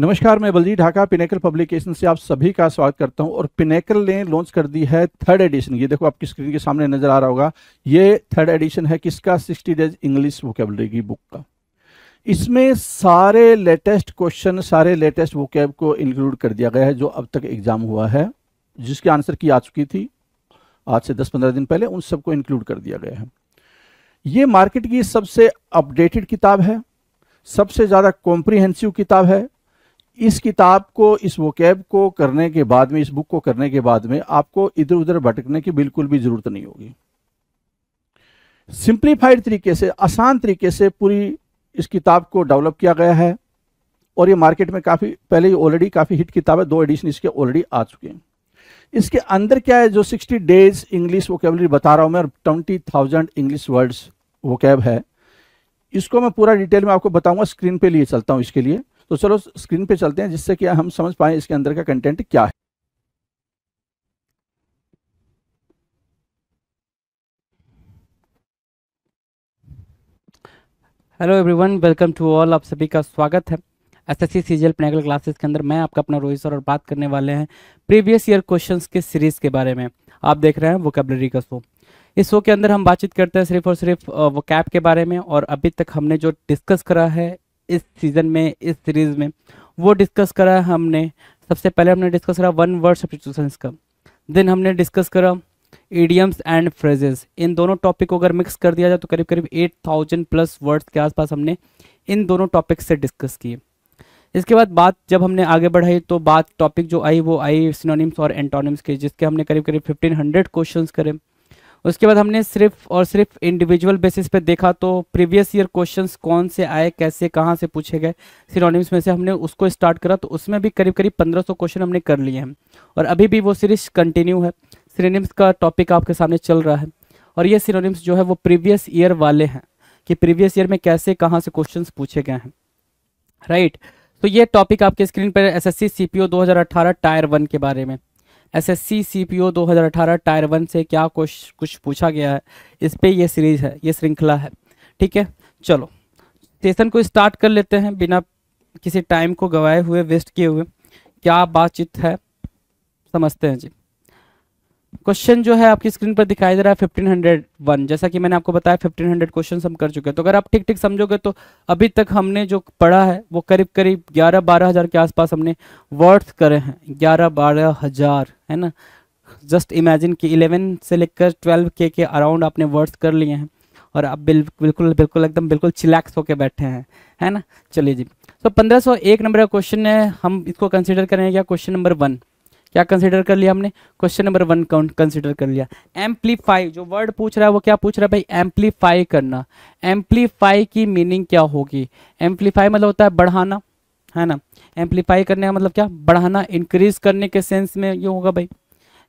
नमस्कार मैं बलजी Dhaka pinnacle publication से आप सभी का स्वागत करता हूं और पिनेकल ने लॉन्च कर दी है थर्ड एडिशन ये देखो आपकी स्क्रीन के सामने नजर आ रहा होगा ये थर्ड एडिशन है किसका 60 डेज इंग्लिश वोकेबलरी की बुक का इसमें सारे लेटेस्ट क्वेश्चन सारे लेटेस्ट वोकेब को इंक्लूड कर दिया गया है जो अब तक एग्जाम हुआ है जिसके आंसर की आ चुकी थी आज से दस पंद्रह दिन पहले उन सबको इंक्लूड कर दिया गया है ये मार्केट की सबसे अपडेटेड किताब है सबसे ज़्यादा कॉम्प्रिहेंसिव किताब है इस किताब को इस वोकेब को करने के बाद में इस बुक को करने के बाद में आपको इधर उधर भटकने की बिल्कुल भी जरूरत नहीं होगी सिंप्लीफाइड तरीके से आसान तरीके से पूरी इस किताब को डेवलप किया गया है और ये मार्केट में काफ़ी पहले ऑलरेडी काफ़ी हिट किताब है दो एडिशन इसके ऑलरेडी आ चुके हैं इसके अंदर क्या है जो 60 डेज इंग्लिश वोकेबलरी बता रहा हूं मैं और twenty thousand English words vocab है इसको मैं पूरा डिटेल में आपको बताऊंगा स्क्रीन पे लिए चलता हूँ इसके लिए तो चलो स्क्रीन पे चलते हैं जिससे क्या हम समझ पाए इसके अंदर का कंटेंट क्या है hello everyone welcome to all आप सभी का स्वागत है एस एस सी क्लासेस के अंदर मैं आपका अपना रोहित सर और बात करने वाले हैं प्रीवियस ईयर क्वेश्चंस के सीरीज़ के बारे में आप देख रहे हैं वोकेबलरी का शो इस शो के अंदर हम बातचीत करते हैं सिर्फ और सिर्फ वो कैप के बारे में और अभी तक हमने जो डिस्कस करा है इस सीज़न में इस सीरीज़ में वो डिस्कस करा हमने सबसे पहले हमने डिस्कस करा वन वर्ड सब्सिट्यूशन का देन हमने डिस्कस करा एडियम्स एंड फ्रेजेस इन दोनों टॉपिक को अगर मिक्स कर दिया जाए तो करीब करीब एट थाउजेंड प्लस वर्ड्स के आसपास हमने इन दोनों टॉपिक से डिस्कस किए इसके बाद बात जब हमने आगे बढ़ाई तो बात टॉपिक जो आई वो आई सिनोनिम्स और एंटोनिम्स के जिसके हमने करीब करीब फिफ्टीन हंड्रेड क्वेश्चन करें उसके बाद हमने सिर्फ और सिर्फ इंडिविजुअल बेसिस पे देखा तो प्रीवियस ईयर क्वेश्चंस कौन से आए कैसे कहाँ से पूछे गए सिनोनिम्स में से हमने उसको स्टार्ट करा तो उसमें भी करीब करीब 1500 क्वेश्चन हमने कर लिए हैं और अभी भी वो सीरीज कंटिन्यू है सिनोनिम्स का टॉपिक आपके सामने चल रहा है और ये सिनोनिम्स जो है वो प्रीवियस ईयर वाले हैं कि प्रीवियस ईयर में कैसे कहाँ से क्वेश्चन पूछे गए हैं राइट right. तो ये टॉपिक आपके स्क्रीन पर S S C tier one के बारे में एसएससी सीपीओ 2018 टायर वन से क्या कुछ कुछ पूछा गया है इस पर यह सीरीज है ये श्रृंखला है ठीक है चलो सेशन को स्टार्ट कर लेते हैं बिना किसी टाइम को गवाए हुए वेस्ट किए हुए क्या बातचीत है समझते हैं जी क्वेश्चन जो है आपकी स्क्रीन पर दिखाई दे रहा है फिफ्टीन हंड्रेड वन जैसा कि मैंने आपको बताया फिफ्टीन हंड्रेड क्वेश्चन हम कर चुके हैं तो अगर आप ठीक ठीक समझोगे तो अभी तक हमने जो पढ़ा है वो करीब करीब ग्यारह बारह हजार के आसपास हमने वर्ड्स करे हैं ग्यारह बारह हजार है ना जस्ट इमेजिन कि इलेवन से लेकर ट्वेल्व के के अराउंड आपने वर्ड्स कर लिए हैं और आप बिल्कुल बिल्कुल एकदम बिल्कुल चिलैक्स होकर बैठे हैं है ना चलिए जी तो पंद्रह सौ एक नंबर का क्वेश्चन है हम इसको कंसिडर करेंगे क्या क्वेश्चन नंबर वन क्या कंसिडर कर लिया हमने क्वेश्चन नंबर वन कंसिडर कर लिया एम्पलीफाई जो वर्ड पूछ रहा है वो क्या पूछ रहा है भाई एम्पलीफाई करना एम्पलीफाई की मीनिंग क्या होगी एम्पलीफाई मतलब होता है बढ़ाना है ना एम्पलीफाई करने का मतलब क्या बढ़ाना इंक्रीज करने के सेंस में ये होगा भाई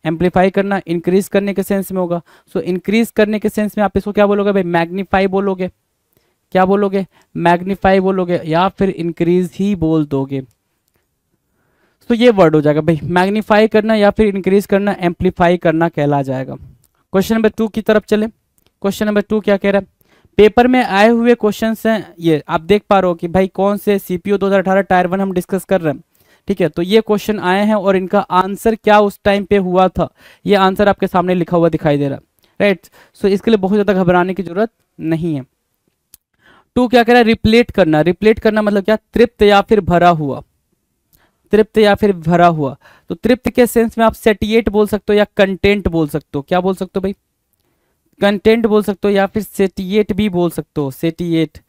एम्पलीफाई करना इंक्रीज करने के सेंस में होगा सो so, इंक्रीज करने के सेंस में आप इसको क्या बोलोगे भाई मैग्नीफाई बोलोगे क्या बोलोगे मैग्नीफाई बोलोगे या फिर इंक्रीज ही बोल दोगे तो ये वर्ड हो जाएगा भाई मैग्नीफाई करना या फिर इंक्रीज करना एम्पलीफाई करना कहला जाएगा क्वेश्चन नंबर टू की तरफ चले क्वेश्चन नंबर टू क्या कह रहा है पेपर में आए हुए क्वेश्चन हैं ये आप देख पा रहे हो कि भाई कौन से सीपीओ 2018 टायर वन हम डिस्कस कर रहे हैं ठीक है तो ये क्वेश्चन आए हैं और इनका आंसर क्या उस टाइम पे हुआ था ये आंसर आपके सामने लिखा हुआ दिखाई दे रहा है राइट सो इसके लिए बहुत ज़्यादा घबराने की जरूरत नहीं है टू क्या कह रहा है रिप्लेट करना रिप्लेट करना मतलब क्या तृप्त या फिर भरा हुआ तृप्त या फिर भरा हुआ तो तृप्त के सेंस में आप सेटिएट बोल सकते हो या कंटेंट बोल सकते हो क्या बोल सकते हो भाई कंटेंट बोल सकते हो या फिर सेटिएट भी बोल सकते हो सेटिएट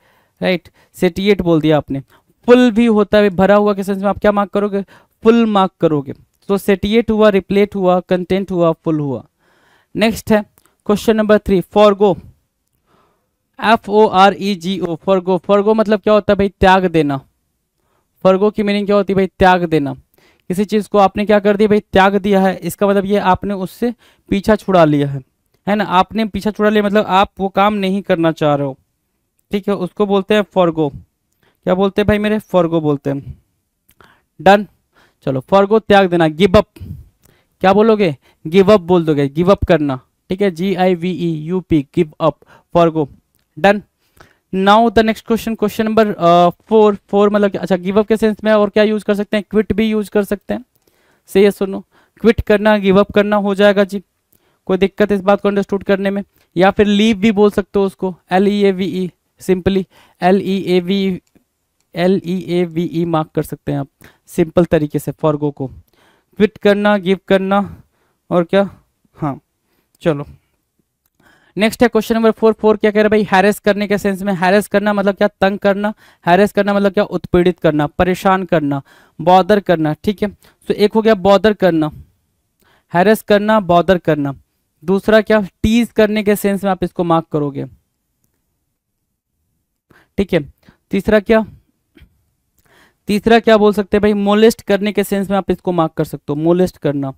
राइट सेटिएट बोल दिया आपने फुल भी होता है भरा हुआ के सेंस में आप क्या मार्क करोगे फुल मार्क करोगे तो सेटिएट हुआ रिप्लेट हुआ कंटेंट हुआ फुल हुआ नेक्स्ट है question number three forgo F O R E G O forgo forgo मतलब क्या होता है भाई त्याग देना फर्गो की मीनिंग क्या होती है भाई त्याग देना किसी चीज़ को आपने क्या कर दिया भाई त्याग दिया है इसका मतलब ये आपने उससे पीछा छुड़ा लिया है है ना आपने पीछा छुड़ा लिया मतलब आप वो काम नहीं करना चाह रहे हो ठीक है उसको बोलते हैं फॉरगो क्या बोलते हैं भाई मेरे फॉरगो बोलते हैं डन चलो फॉरगो त्याग देना गिव अप क्या बोलोगे गिव अप बोल दोगे गिव अप करना ठीक है G I V E U P give up forgo done now the next question question number four four मतलब अच्छा गिव अप के सेंस में और क्या यूज कर सकते हैं क्विट भी यूज कर सकते हैं सही है सुनो क्विट करना गिव अप करना हो जाएगा जी कोई दिक्कत इस बात को अंडरस्टूड करने में या फिर लीव भी बोल सकते हो उसको L E A V E simply L E A V L E A V E mark कर सकते हैं आप सिंपल तरीके से फॉरगो को क्विट करना गिव करना और क्या हाँ चलो नेक्स्ट है क्वेश्चन नंबर फोर फोर क्या कह रहे हैं भाई हैरेस करने के सेंस में हैरेस करना मतलब क्या तंग करना हैरेस करना मतलब क्या उत्पीड़ित करना परेशान करना बॉदर करना ठीक है तो एक हो गया बॉदर करना हैरेस करना बॉदर करना दूसरा क्या टीज करने के सेंस में आप इसको मार्क करोगे ठीक है तीसरा क्या तीसरा क्या बोल सकते हैं भाई मोलेस्ट करने के सेंस में आप इसको मार्क कर सकते हो मोलेस्ट करना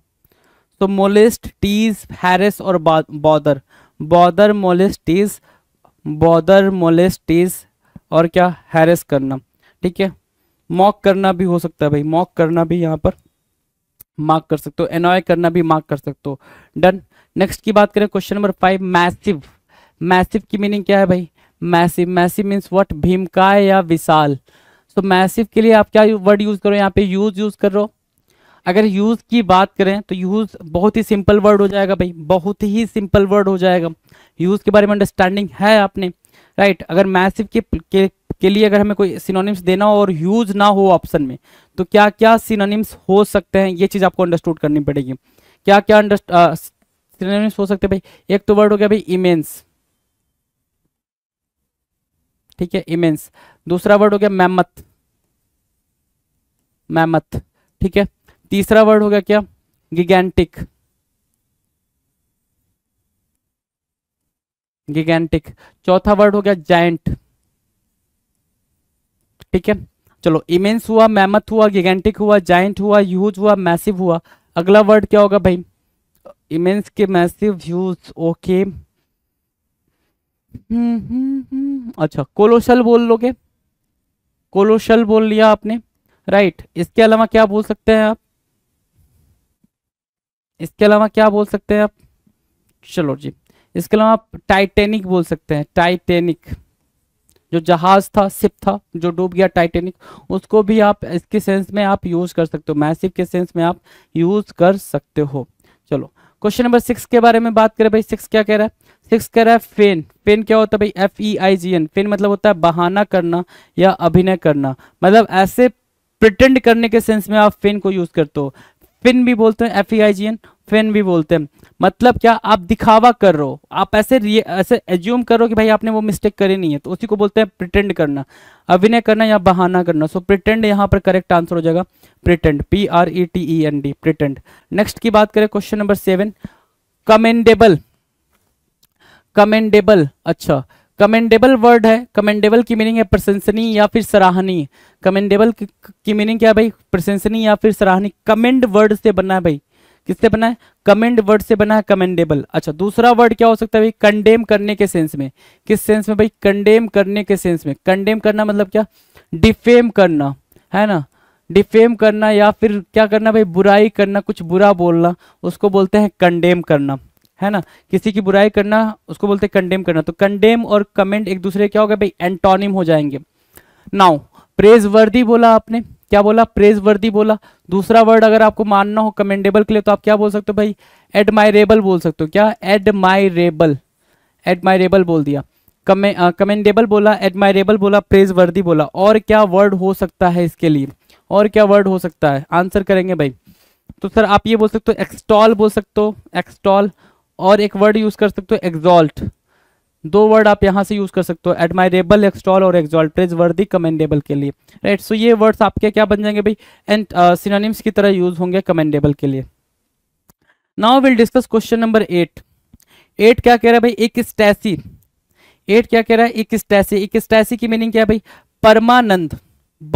तो मोलेस्ट टीज हैरेस और bother bother molest tease bother molest tease और क्या हैरेस करना ठीक है मॉक करना भी हो सकता है भाई मॉक करना भी यहाँ पर मार्क कर सकते हो एनॉय करना भी मार्क कर सकते हो डन नेक्स्ट की बात करें question number five massive massive की मीनिंग क्या है भाई मैसिव मैसिव मीन्स व्हाट भीमकाय या विशाल सो so, मैसिव के लिए आप क्या वर्ड यूज करो यहाँ पे यूज यूज कर रहे हो अगर यूज की बात करें तो यूज बहुत ही सिंपल वर्ड हो जाएगा भाई बहुत ही सिंपल वर्ड हो जाएगा यूज के बारे में अंडरस्टैंडिंग है आपने राइट अगर मैसिव के, के के लिए अगर हमें कोई सिनोनिम्स देना हो और यूज ना हो ऑप्शन में तो क्या क्या सिनोनिम्स हो सकते हैं ये चीज आपको अंडरस्टूड करनी पड़ेगी क्या क्या सिनोनिम्स हो सकते हैं भाई एक तो वर्ड हो गया भाई इमेंस ठीक है इमेंस दूसरा वर्ड हो गया मैमथ मैमथ ठीक है तीसरा वर्ड हो गया क्या गिगेंटिक गिगेंटिक चौथा वर्ड हो गया जायंट ठीक है चलो इमेंस हुआ मैमथ हुआ गिगेंटिक हुआ जायंट हुआ यूज हुआ मैसिव हुआ अगला वर्ड क्या होगा भाई इमेंस के मैसिव यूज ओके अच्छा कोलोशल बोल लोगे कोलोशल बोल लिया आपने राइट इसके अलावा क्या बोल सकते हैं आप इसके अलावा क्या बोल सकते हैं आप चलो जी इसके अलावा आप टाइटेनिक बोल सकते हैं टाइटेनिक जो जहाज था सिप था जो डूब गया टाइटेनिक उसको भी आप इसके सेंस में आप यूज कर सकते हो मैसिव के सेंस में आप यूज कर सकते हो चलो क्वेश्चन नंबर सिक्स के बारे में बात करें भाई सिक्स क्या कह रहा है सिक्स कह रहा है फेन फेन क्या होता है भाई एफ ई आई जी एन फेन मतलब होता है बहाना करना या अभिनय करना मतलब ऐसे प्रिटेंड करने के सेंस में आप फेन को यूज करते हो फिन भी बोलते हैं F I G N fin भी बोलते हैं मतलब क्या आप दिखावा कर रहे हो आप ऐसे ऐसे एज्यूम करो कि भाई आपने वो मिस्टेक करी नहीं है तो उसी को बोलते हैं प्रिटेंड करना अभिनय करना या बहाना करना सो प्रिटेंड यहाँ पर करेक्ट आंसर हो जाएगा pretend P R E T E N D pretend next की बात करें question number seven commendable commendable अच्छा कमेंडेबल वर्ड है कमेंडेबल की मीनिंग है प्रशंसनीय या फिर सराहनीय कमेंडेबल की मीनिंग क्या भाई प्रशंसनीय या फिर सराहनीय कमेंड वर्ड से बना है भाई किससे बना है कमेंड वर्ड से बना है कमेंडेबल अच्छा दूसरा वर्ड क्या हो सकता है भाई कंडेम करने के सेंस में किस सेंस में भाई कंडेम करने के सेंस में कंडेम करना मतलब क्या डिफेम करना है ना डिफेम करना या फिर क्या करना भाई बुराई करना कुछ बुरा बोलना उसको बोलते हैं कंडेम करना है ना किसी की बुराई करना उसको बोलते हैं कंडेम करना तो कंडेम और कमेंट एक दूसरे क्या होगा भाई एंटोनिम हो जाएंगे नाउ प्रेज वर्दी बोला आपने क्या बोला प्रेज वर्दी बोला दूसरा वर्ड अगर आपको मानना हो कमेंडेबल के लिए तो आप क्या बोल सकते हो भाई एडमायरेबल बोल सकते हो क्या एडमायरेबल एडमायरेबल बोल दिया कमेंडेबल बोला एडमायरेबल बोला प्रेज वर्दी बोला और क्या वर्ड हो सकता है इसके लिए और क्या वर्ड हो सकता है आंसर करेंगे भाई तो सर आप ये बोल सकते हो एक्सटॉल बोल सकते हो एक्सटॉल और एक वर्ड यूज कर सकते हो एग्जॉल्ट दो वर्ड आप यहाँ से यूज कर सकते हो एडमायरेबल एक्सटॉल और एग्जॉल्ट प्रेज वर्दी कमेंडेबल के लिए राइट सो ये वर्ड्स आपके क्या बन जाएंगे भाई एंड सिनोनिम्स uh, की तरह यूज होंगे कमेंडेबल के लिए now will discuss question number eight eight क्या कह रहा है भाई एक स्टैसी एट क्या कह रहा है एक स्टैसी एक स्टैसी की मीनिंग क्या है भाई परमानंद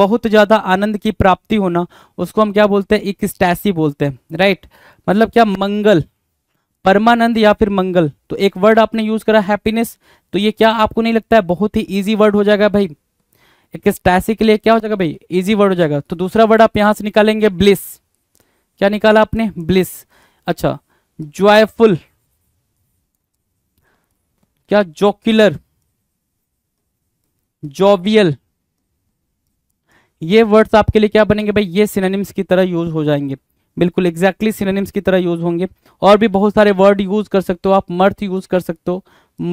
बहुत ज्यादा आनंद की प्राप्ति होना उसको हम क्या बोलते हैं एक स्टैसी बोलते हैं राइट मतलब क्या मंगल परमानंद या फिर मंगल तो एक वर्ड आपने यूज करा हैप्पीनेस तो ये क्या आपको नहीं लगता है बहुत ही इजी वर्ड हो जाएगा भाई एक स्टैसी के लिए क्या हो जाएगा भाई इजी वर्ड हो जाएगा तो दूसरा वर्ड आप यहां से निकालेंगे ब्लिस क्या निकाला आपने ब्लिस अच्छा जॉयफुल क्या जोकिलर जोवियल ये वर्ड्स आपके लिए क्या बनेंगे भाई ये सिनेनिम्स की तरह यूज हो जाएंगे बिल्कुल एग्जैक्टली सिनोनिम्स की तरह यूज होंगे और भी बहुत सारे वर्ड यूज कर सकते हो आप मर्थ यूज कर सकते हो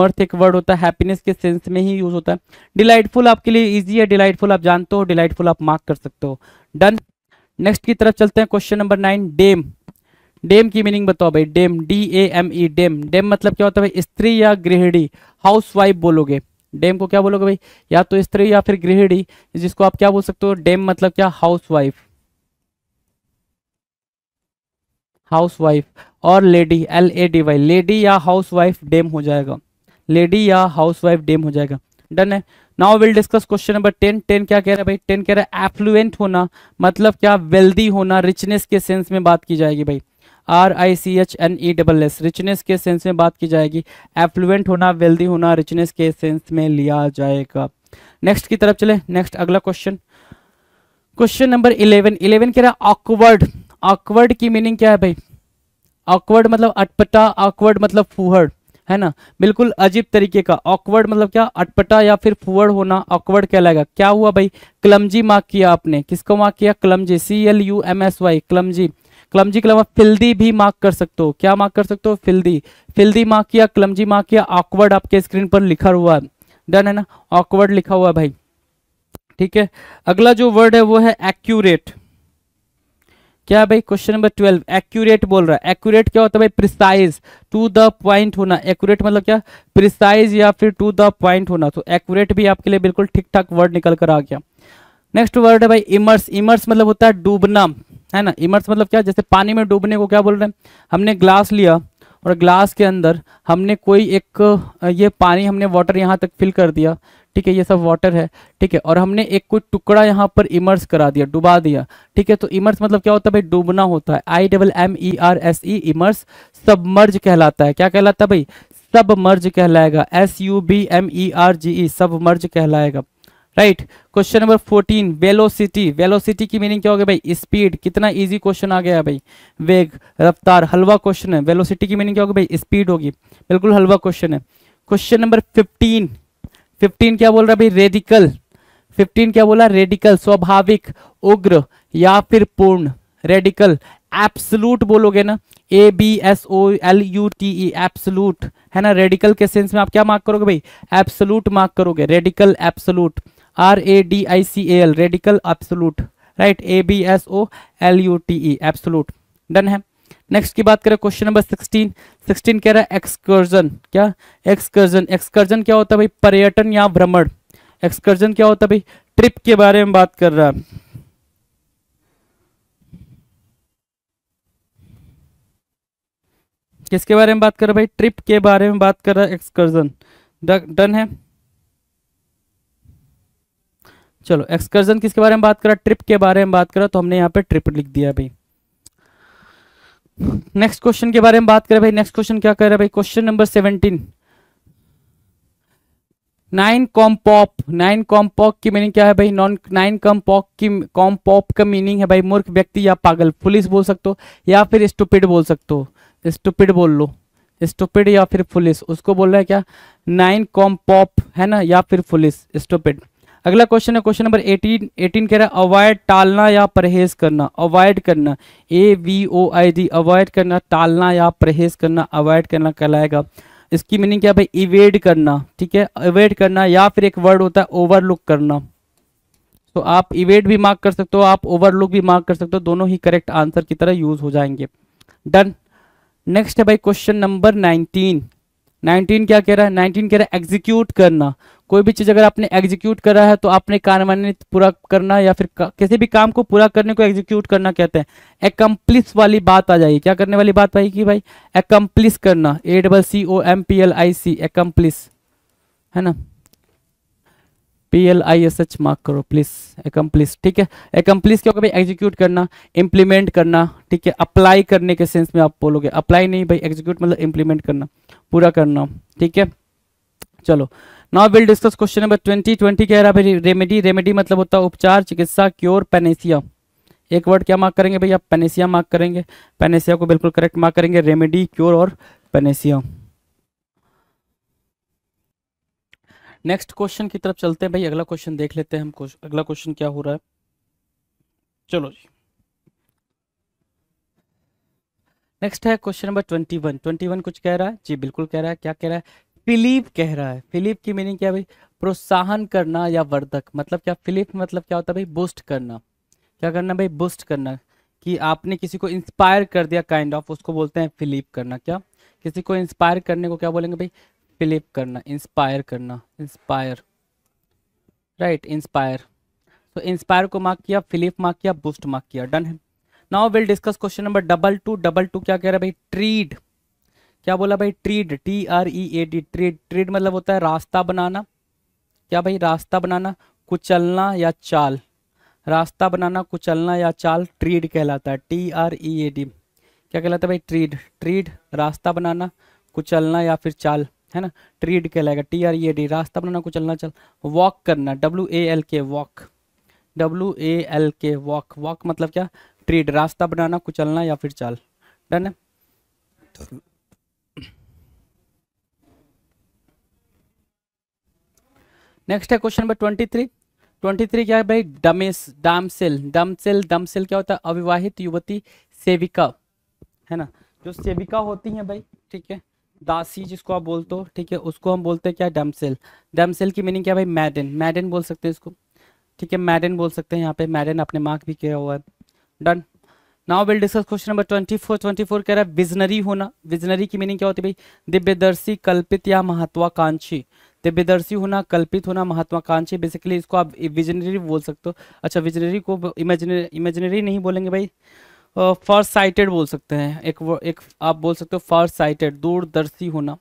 मर्थ एक वर्ड होता है हैप्पीनेस के सेंस में ही यूज होता है डिलाइटफुल आपके लिए इजी है डिलाइटफुल आप जानते हो डिलाइटफुल आप मार्क कर सकते हो डन नेक्स्ट की तरफ चलते हैं question number nine dame dame की मीनिंग बताओ भाई dame D A M E dame dame मतलब क्या होता है भाई स्त्री या गृहिणी हाउस वाइफ बोलोगे डेम को क्या बोलोगे भाई या तो स्त्री या फिर गृहिणी जिसको आप क्या बोल सकते हो डेम मतलब क्या हाउस वाइफ हाउसवाइफ और lady L A D Y lady या हाउसवाइफ डेम हो जाएगा लेडी या हाउसवाइफ डेम हो जाएगा डन है now will discuss question number ten ten क्या कह रहा है भाई टेन कह रहा है एफ्लुएंट होना मतलब क्या वेल्दी होना रिचनेस के सेंस में बात की जाएगी भाई R I C H N E double S richness के सेंस में बात की जाएगी एफ्लुएंट होना वेल्दी होना रिचनेस के सेंस में लिया जाएगा नेक्स्ट की तरफ चले नेक्स्ट अगला question question number eleven eleven कह रहा है ऑकवर्ड ऑकवर्ड की मीनिंग क्या है भाई ऑकवर्ड मतलब अटपटा ऑकवर्ड मतलब फूहड़ है ना बिल्कुल अजीब तरीके का ऑकवर्ड मतलब क्या अटपटा या फिर फूहड़ होना ऑकवर्ड कहलाएगा क्या हुआ भाई क्लमजी मार्क किया आपने किसको मार्क किया clumsy C L U M S Y clumsy clumsy clum filthy भी मार्क कर सकते हो क्या मार्क कर सकते हो फिल्दी फिल्दी मार्क किया क्लमजी मार्क किया ऑकवर्ड आपके स्क्रीन पर लिखा हुआ है डन है ना ऑकवर्ड लिखा हुआ है भाई ठीक है अगला जो वर्ड है वो है एक्यूरेट क्या भाई क्वेश्चन नंबर ट्वेल्व एक्यूरेट बोल रहा है एक्यूरेट क्या होता है भाई प्रिसाइज टू द पॉइंट होना एक्यूरेट मतलब क्या प्रिसाइज या फिर टू द पॉइंट होना तो एक्यूरेट भी आपके लिए बिल्कुल ठीक ठाक वर्ड निकल कर आ गया नेक्स्ट वर्ड है भाई इमर्स इमर्स मतलब होता है डूबना है ना इमर्स मतलब क्या जैसे पानी में डूबने को क्या बोल रहे हैं हमने ग्लास लिया और ग्लास के अंदर हमने कोई एक ये पानी हमने वाटर यहाँ तक फिल कर दिया ठीक है ये सब वाटर है ठीक है और हमने एक कोई टुकड़ा यहाँ पर इमर्स करा दिया डुबा दिया ठीक है तो इमर्स मतलब क्या होता है भाई डूबना होता है I double M E R S E immerse submerge कहलाता है क्या कहलाता है भाई सबमर्ज कहलाएगा S U B M E R G E submerge कहलाएगा right question number fourteen velocity velocity की मीनिंग क्या होगी भाई स्पीड कितना इजी क्वेश्चन आ गया भाई वेग रफ्तार हलवा क्वेश्चन है वेलोसिटी की मीनिंग क्या होगी भाई स्पीड होगी बिल्कुल हलवा क्वेश्चन है क्वेश्चन नंबर फिफ्टीन फिफ्टीन क्या बोल रहा भाई रेडिकल फिफ्टीन क्या बोला रेडिकल स्वाभाविक उग्र या फिर पूर्ण रेडिकल एप्सलूट बोलोगे ना A B S O L U T E absolute है ना रेडिकल के सेंस में आप क्या मार्क करोगे भाई एप्सलूट मार्क करोगे radical absolute R A D I C L radical absolute right A B S O L U T E absolute done है नेक्स्ट की बात करें क्वेश्चन नंबर सिक्सटीन सिक्सटीन कह रहा है एक्सकर्जन क्या एक्सकर्जन एक्सकर्जन क्या होता है भाई पर्यटन या भ्रमण एक्सकर्जन क्या होता है भाई ट्रिप के बारे में बात कर रहा है किसके बारे में बात कर रहा है भाई ट्रिप के बारे में बात कर रहा है एक्सकर्जन डन है चलो एक्सकर्जन किसके बारे में बात करा ट्रिप के बारे में बात रहा तो हमने यहाँ पे ट्रिप लिख दिया भाई नेक्स्ट क्वेश्चन के बारे में बात करें भाई नेक्स्ट क्वेश्चन क्या कर रहा है भाई क्वेश्चन नंबर सेवनटीन नाइन कॉम्पॉप नाइन कॉम्पॉक की मीनिंग क्या है भाई नॉन नाइन कॉम्पॉक की कॉम्पॉप का मीनिंग है भाई मूर्ख व्यक्ति या पागल पुलिस बोल सकते हो या फिर स्टूपिड बोल सकते हो स्टूपिड बोल लो स्टूपिड या फिर पुलिस उसको बोल रहा है क्या नाइन कॉम्पॉप है ना या फिर पुलिस स्टूपिड अगला क्वेश्चन है क्वेश्चन नंबर 18 18 कह रहा है अवॉइड टालना या परहेज करना अवॉइड करना A V O I D avoid करना टालना या परहेज करना अवॉइड करना कहलाएगा इसकी मीनिंग क्या भाई इवेड करना ठीक है अवेड करना या फिर एक वर्ड होता है ओवरलुक करना तो आप इवेड भी मार्क कर सकते हो आप ओवरलुक भी मार्क कर सकते हो दोनों ही करेक्ट आंसर की तरह यूज हो जाएंगे डन नेक्स्ट है भाई क्वेश्चन नंबर नाइनटीन 19 क्या कह रहा है 19 कह रहा है एग्जीक्यूट करना कोई भी चीज अगर आपने एग्जीक्यूट करा है तो आपने कार्यान्वित पूरा करना या फिर किसी भी काम को पूरा करने को एग्जीक्यूट करना कहते हैं एकम्प्लिस वाली बात आ जाएगी क्या करने वाली बात आई कि भाई एकम्प्लिस करना A double C O M P L I C accomplish है ना P L I S H mark करो प्लीज एकम्प्लिस ठीक है एकम्प्लिस क्या होगा भाई एग्जीक्यूट करना इम्प्लीमेंट करना ठीक है अप्लाई करने के सेंस में आप बोलोगे अप्लाई नहीं भाई एग्जीक्यूट मतलब इम्प्लीमेंट करना पूरा करना ठीक है चलो now will discuss question number twenty twenty कह रहा है रेमेडी रेमेडी मतलब होता है उपचार चिकित्सा क्योर पेनेसिया एक वर्ड क्या मार्क करेंगे भैया पेनेसिया मार्क करेंगे पेनेसिया को बिल्कुल करेक्ट मार्क करेंगे रेमेडी क्योर और पेनेसिया नेक्स्ट क्वेश्चन की तरफ चलते हैं भाई अगला क्वेश्चन देख लेते हैं हम अगला क्वेश्चन क्या हो रहा है चलो जी नेक्स्ट है question number twenty one twenty one कुछ कह रहा है जी बिल्कुल कह रहा है क्या कह रहा है फिलीप कह रहा है फिलीप की मीनिंग क्या भाई प्रोत्साहन करना या वर्धक मतलब क्या फिलिप मतलब क्या होता है भाई बूस्ट करना क्या करना भाई बूस्ट करना कि आपने किसी को इंस्पायर कर दिया काइंड kind ऑफ of, उसको बोलते हैं फिलीप करना क्या किसी को इंस्पायर करने को क्या बोलेंगे भाई फिलीप करना इंस्पायर करना इंस्पायर राइट इंस्पायर तो इंस्पायर को मार्क किया फिलीप मार्क किया बूस्ट मार्क किया डन है now will discuss question number double two double two क्या कह रहा है भाई ट्रीड क्या बोला भाई tread T R E A D tread tread मतलब होता है रास्ता बनाना क्या भाई रास्ता बनाना कुचलना या चाल रास्ता बनाना कुचलना या चाल ट्रीड कहलाता है T R E A D क्या कहलाता है भाई ट्रीड ट्रीड रास्ता बनाना कुचलना या फिर चाल है ना ट्रीड कहलाएगा T R E A D रास्ता बनाना कुचलना चाल वॉक करना W A L K walk W A L K walk walk मतलब क्या ट्रेड रास्ता बनाना कुचलना या फिर चाल डन है नेक्स्ट है question number twenty three twenty three क्या है भाई डमेस डामसेल डमसेल डमसेल क्या होता है अविवाहित युवती सेविका है ना जो सेविका होती है भाई ठीक है दासी जिसको आप बोलते हो ठीक है उसको हम बोलते हैं क्या डमसेल डमसेल की मीनिंग क्या भाई मैडन मैडन बोल सकते हैं इसको ठीक है मैडन बोल सकते हैं यहाँ पे मैडन अपने मार्क भी किया हुआ है done now will discuss question number twenty four twenty four कह रहा है विजनरी होना विजनरी की मीनिंग क्या होती है भाई दिव्यदर्शी कल्पित या महत्वाकांक्षी दिव्यदर्शी होना कल्पित होना महत्वाकांक्षी बेसिकली इसको आप विजनरी बोल सकते हो अच्छा विजनरी को इमेजनरी इमेजनरी नहीं बोलेंगे भाई फर्स्ट uh, साइटेड बोल सकते हैं एक वो एक आप बोल सकते हो फर्स्ट साइटेड दूरदर्शी होना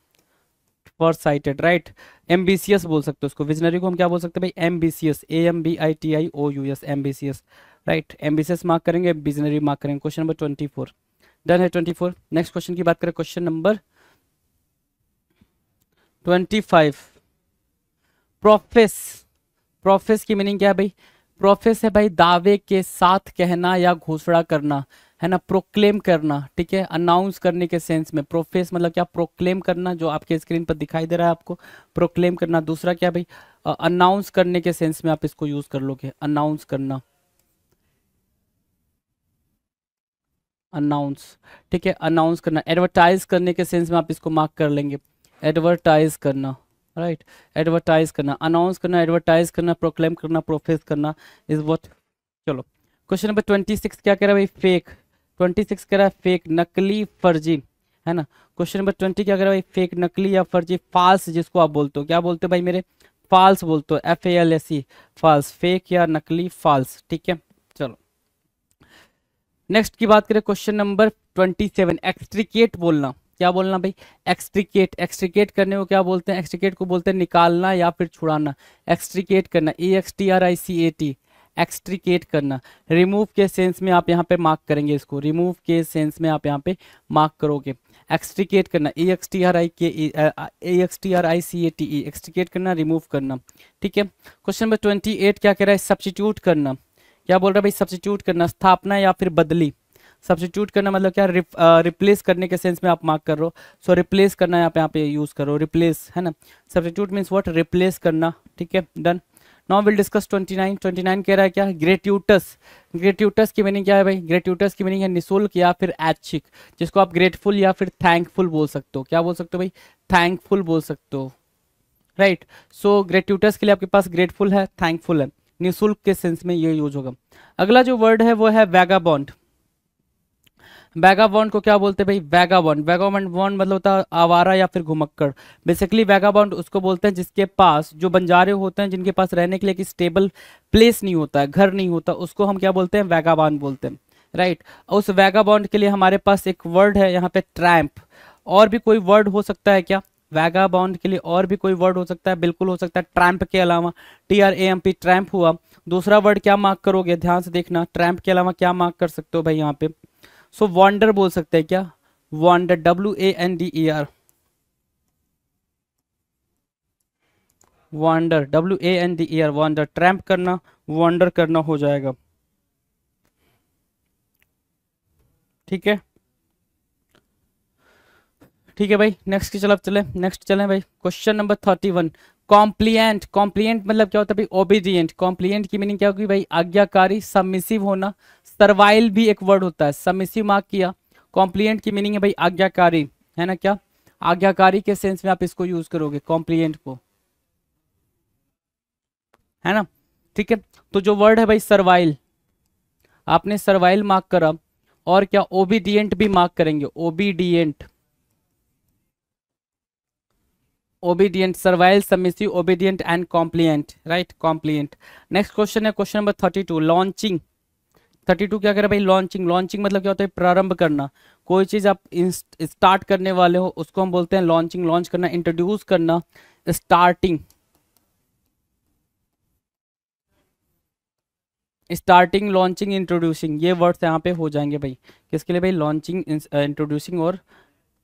फर्स्ट साइटेड राइट एम्बिसियस बोल सकते हो उसको विजनरी को हम क्या बोल सकते हैं भाई ambitious A M B I T I O U S B C S right ambitious mark करेंगे विजनरी मार्क करेंगे question number twenty four done है ट्वेंटी फोर नेक्स्ट क्वेश्चन की बात करें question number twenty five profess profess की meaning क्या है भाई प्रोफेस है भाई दावे के साथ कहना या घोषणा करना है ना प्रोक्लेम करना ठीक है अनाउंस करने के सेंस में प्रोफेस मतलब क्या प्रोक्लेम करना जो आपके स्क्रीन पर दिखाई दे रहा है आपको प्रोक्लेम करना दूसरा क्या भाई अनाउंस uh, करने के सेंस में आप इसको यूज कर लोगे अनाउंस करना अनाउंस ठीक है अनाउंस करना एडवर्टाइज करने के सेंस में आप इसको मार्क कर लेंगे एडवर्टाइज करना राइट एडवर्टाइज करना अनाउंस करना एडवर्टाइज करना प्रोक्लेम करना प्रोफेस करना इज वॉट चलो क्वेश्चन नंबर ट्वेंटी सिक्स क्या कह रहा है भाई फेक ट्वेंटी सिक्स कह रहा है फेक नकली फर्जी है ना क्वेश्चन नंबर ट्वेंटी क्या कह रहा है भाई फेक नकली या फर्जी फाल्स जिसको आप बोलते हो क्या बोलते हो भाई मेरे फाल्स बोलते हो F A L S E false fake या नकली फाल्स ठीक है नेक्स्ट की बात करें question number twenty seven extricate बोलना क्या बोलना भाई एक्सट्रिकेट एक्सट्रिकेट करने को क्या बोलते हैं एक्सट्रिकेट को बोलते हैं निकालना या फिर छुड़ाना एक्सट्रिकेट करना A X T R I C A T extricate करना रिमूव के सेंस में आप यहाँ पे मार्क करेंगे इसको रिमूव के सेंस में आप यहाँ पे मार्क करोगे एक्सट्रिकेट करना A X T R I K A X T R I C A T E extricate करना रिमूव करना ठीक है क्वेश्चन नंबर ट्वेंटी एट क्या कह रहा है सब्सिट्यूट करना क्या बोल रहा है भाई सब्सिट्यूट करना स्थापना या फिर बदली सब्सिट्यूट करना मतलब क्या रिप, रिप्लेस करने के सेंस में आप मार्क कर रहे हो सो रिप्लेस करना यहाँ पे यहाँ पे यूज करो रिप्लेस है ना सब्सिट्यूट मीन्स व्हाट रिप्लेस करना ठीक है डन नाउ विल डिस्कस 29 29 कह रहा है क्या ग्रेट्यूटस ग्रेट्यूटस की मीनिंग क्या है भाई ग्रेट्यूटस की मीनिंग है निशुल्क या फिर ऐच्छिक जिसको आप ग्रेटफुल या फिर थैंकफुल बोल सकते हो क्या बोल सकते हो भाई थैंकफुल बोल सकते हो राइट सो ग्रेट्यूटस के लिए आपके पास ग्रेटफुल है थैंकफुल है निःशुल्क के सेंस में ये यूज होगा अगला जो वर्ड है वो है वैगाबॉन्ड वैगाबॉन्ड को क्या बोलते हैं भाई वैगाबॉन्ड वैगाबॉन्ड बॉन्ड मतलब होता है आवारा या फिर घुमक्कड़ बेसिकली वैगाबॉन्ड उसको बोलते हैं जिसके पास जो बंजारे होते हैं जिनके पास रहने के लिए कि स्टेबल प्लेस नहीं होता है घर नहीं होता उसको हम क्या बोलते हैं वैगाबॉन्ड बोलते हैं राइट right. उस वैगाबॉन्ड के लिए हमारे पास एक वर्ड है यहाँ पे ट्रैम्प और भी कोई वर्ड हो सकता है क्या वैगाबॉन्ड के लिए और भी कोई वर्ड हो सकता है बिल्कुल हो सकता है ट्रैम्प के अलावा T R A M P tramp हुआ दूसरा वर्ड क्या मार्क करोगे ध्यान से देखना ट्रैम्प के अलावा क्या मार्क कर सकते हो भाई यहाँ पे सो so, वॉन्डर बोल सकते हैं क्या wander W A N D E R wander W A N D E R wander tramp करना वॉन्डर करना हो जाएगा ठीक है ठीक है भाई नेक्स्ट की चलो चले नेक्स्ट चले भाई question number thirty one compliant compliant मतलब क्या होता है भाई ओबीडियंट कॉम्प्लियंट की मीनिंग क्या होगी भाई आज्ञाकारी सबमिसिव होना सर्वाइल भी एक वर्ड होता है सबमिसिव मार्क किया कॉम्प्लियंट की मीनिंग है भाई आज्ञाकारी है ना क्या आज्ञाकारी के सेंस में आप इसको यूज करोगे कॉम्प्लियंट को है ना ठीक है तो जो वर्ड है भाई सर्वाइल आपने सर्वाइल मार्क करा और क्या ओबीडियंट भी मार्क करेंगे obedient obedient servile submissive obedient and compliant right compliant next question है question number thirty two launching thirty two क्या कह रहे भाई लॉन्चिंग लॉन्चिंग मतलब क्या होता है प्रारंभ करना कोई चीज़ आप स्टार्ट करने वाले हो उसको हम बोलते हैं लॉन्चिंग लॉन्च करना इंट्रोड्यूस करना स्टार्टिंग स्टार्टिंग लॉन्चिंग इंट्रोड्यूसिंग ये वर्ड्स यहाँ पे हो जाएंगे भाई किसके लिए भाई लॉन्चिंग इंट्रोड्यूसिंग और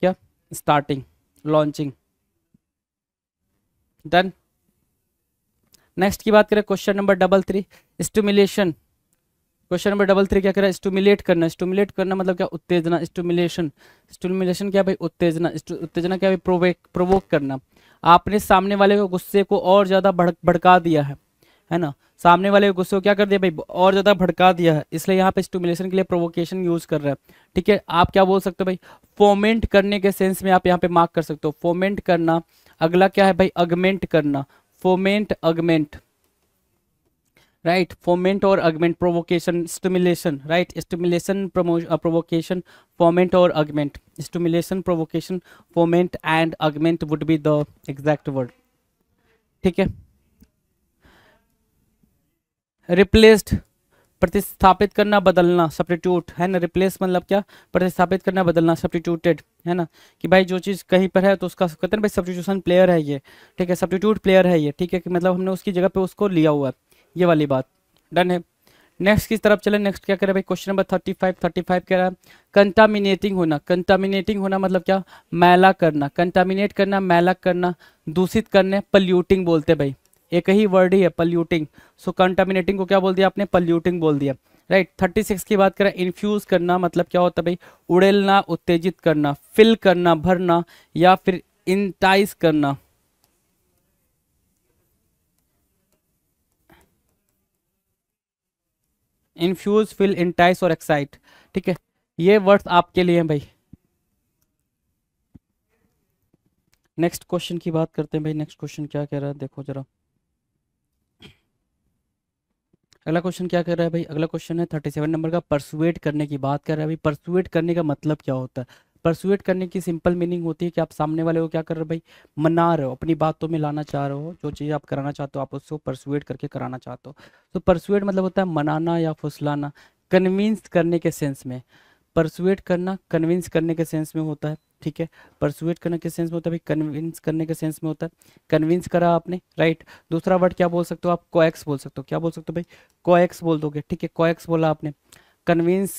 क्या स्टार्टिंग लॉन्चिंग डन नेक्स्ट की बात करें question number double three stimulation question number double three क्या करें स्टूमुलेट करना स्टूमुलेट करना मतलब क्या उत्तेजना स्टूमुलेशन स्टूमुलेशन क्या भाई उत्तेजना उत्तेजना क्या भाई प्रोवेक प्रोवोक करना आपने सामने वाले को गुस्से को और ज़्यादा भड़क भड़का दिया है है ना सामने वाले गुस्से को क्या कर दिया भाई और ज़्यादा भड़का दिया है इसलिए यहाँ पे स्टूमुलेशन के लिए प्रोवोकेशन यूज़ कर रहा है ठीक है आप क्या बोल सकते हो भाई फोमेंट करने के सेंस में आप यहाँ पे मार्क कर सकते हो फोमेंट करना अगला क्या है भाई अगमेंट करना फोमेंट अगमेंट राइट फोमेंट और augment provocation stimulation right stimulation provocation foment और augment stimulation provocation foment and augment would be the exact word ठीक है रिप्लेस्ड प्रतिस्थापित करना बदलना सब्सटीट्यूट है ना रिप्लेस मतलब क्या प्रतिस्थापित करना बदलना सब्सटीट्यूटेड है ना कि भाई जो चीज़ कहीं पर है तो उसका कहते हैं भाई सब्टीट्यूशन प्लेयर है ये ठीक है सब्सटीट्यूट प्लेयर है ये ठीक है कि मतलब हमने उसकी जगह पे उसको लिया हुआ है ये वाली बात डन है नेक्स्ट किस तरफ चले नेक्स्ट क्या करें भाई question number thirty five thirty five कह रहा है कंटामिनेटिंग होना कंटामिनेटिंग होना मतलब क्या मैला करना कंटामिनेट करना मैला करना दूषित करने पल्यूटिंग बोलते भाई एक ही वर्ड ही है पल्यूटिंग सो कंटामिनेटिंग को क्या बोल दिया आपने पल्यूटिंग बोल दिया राइट थर्टी सिक्स की बात करें इन्फ्यूज करना मतलब क्या होता है भाई उड़ेलना उत्तेजित करना फिल करना भरना या फिर इंटाइज करना इन्फ्यूज फिल इंटाइस और एक्साइट ठीक है ये वर्ड्स आपके लिए हैं भाई नेक्स्ट क्वेश्चन की बात करते हैं भाई नेक्स्ट क्वेश्चन क्या कह रहा है देखो जरा अगला क्वेश्चन क्या कर रहा है भाई अगला क्वेश्चन है थर्टी सेवन नंबर का परसुएट करने की बात कर रहा है भाई परसुएट करने का मतलब क्या होता है परसुएट करने की सिंपल मीनिंग होती है कि आप सामने वाले को क्या कर रहे हो भाई मना रहे हो अपनी बातों में लाना चाह रहे हो जो चीज़ आप कराना चाहते हो आप उसको परसुएट करके कराना चाहते हो तो परसुएट मतलब होता है मनाना या फुसलाना कन्विंस करने के सेंस में परसुएट करना कन्विंस करने के सेंस में होता है ठीक है परसुएट करने के सेंस में होता है कन्विंस करने के सेंस में होता है कन्विंस करा आपने राइट दूसरा वर्ड क्या बोल सकते हो आप कोएक्स बोल सकते हो क्या बोल सकते हो भाई कोएक्स बोल दोगे ठीक है कोएक्स बोला आपने कन्विंस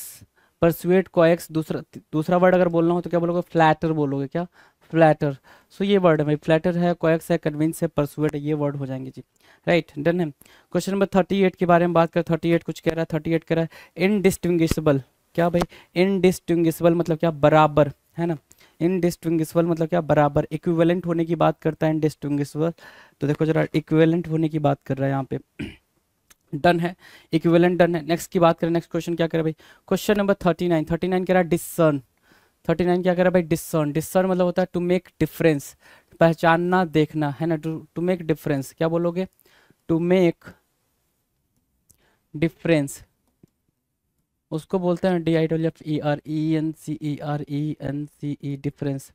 परसुएट कोएक्स दूसरा दूसरा वर्ड अगर बोलना हो तो क्या बोलोगे फ्लैटर बोलोगे क्या फ्लैटर सो so, ये वर्ड है भाई फ्लैटर है कोएक्स है कन्विंस है परसुएट है ये वर्ड हो जाएंगे जी राइट डन है क्वेश्चन नंबर थर्टी एट के बारे में बात कर थर्टी एट कुछ कह रहा है थर्टी एट कह रहा है इनडिस्टिंग्विशबल क्या भाई इनडिस्टिंग्विशबल मतलब क्या बराबर है ना इनडिस्टिंग्विशबल मतलब क्या बराबर इक्विवेलेंट होने की बात करता है इनडिस्टिंग्विशबल तो देखो जरा इक्विवेलेंट होने की बात कर रहा है यहाँ पे डन है इक्विवेलेंट डन है नेक्स्ट की बात करें नेक्स्ट क्वेश्चन क्या करें भाई question number thirty nine thirty nine कह रहा है डिसन थर्टी नाइन क्या कह रहा है भाई डिसन डिसन मतलब होता है टू मेक डिफरेंस पहचानना देखना है ना टू मेक डिफरेंस क्या बोलोगे टू मेक डिफरेंस उसको बोलते हैं D I W F E R E N C E R E N C E difference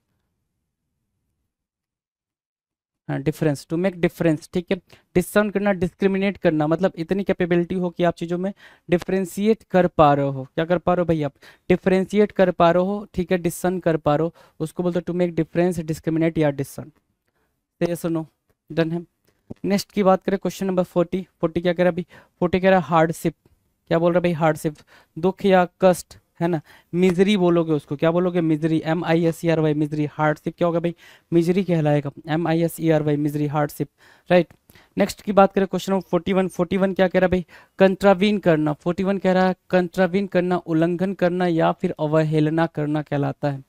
difference to make difference ठीक है डिस्काउंट करना डिस्क्रिमिनेट करना मतलब इतनी कैपेबिलिटी हो कि आप चीज़ों में डिफ्रेंशिएट कर पा रहे हो क्या कर पा रहे हो भाई आप डिफ्रेंशिएट कर पा रहे हो ठीक है डिसन कर पा रहे हो उसको बोलते हो टू मेक डिफरेंस डिस्क्रिमिनेट या तो ये सुनो डन है नेक्स्ट की बात करें क्वेश्चन नंबर फोर्टी फोर्टी क्या कह रहा है अभी फोर्टी कह रहा है हार्डशिप क्या बोल रहे भाई हार्डशिप दुख या कष्ट है ना मिजरी बोलोगे उसको क्या बोलोगे misery M I S E R Y misery hardship क्या होगा भाई मिजरी कहलाएगा M I S E R Y misery hardship right next की बात करें question number forty one forty one क्या कह रहा है भाई कंट्रावीन करना फोर्टी वन कह रहा है कंट्रावीन करना उल्लंघन करना या फिर अवहेलना करना कहलाता है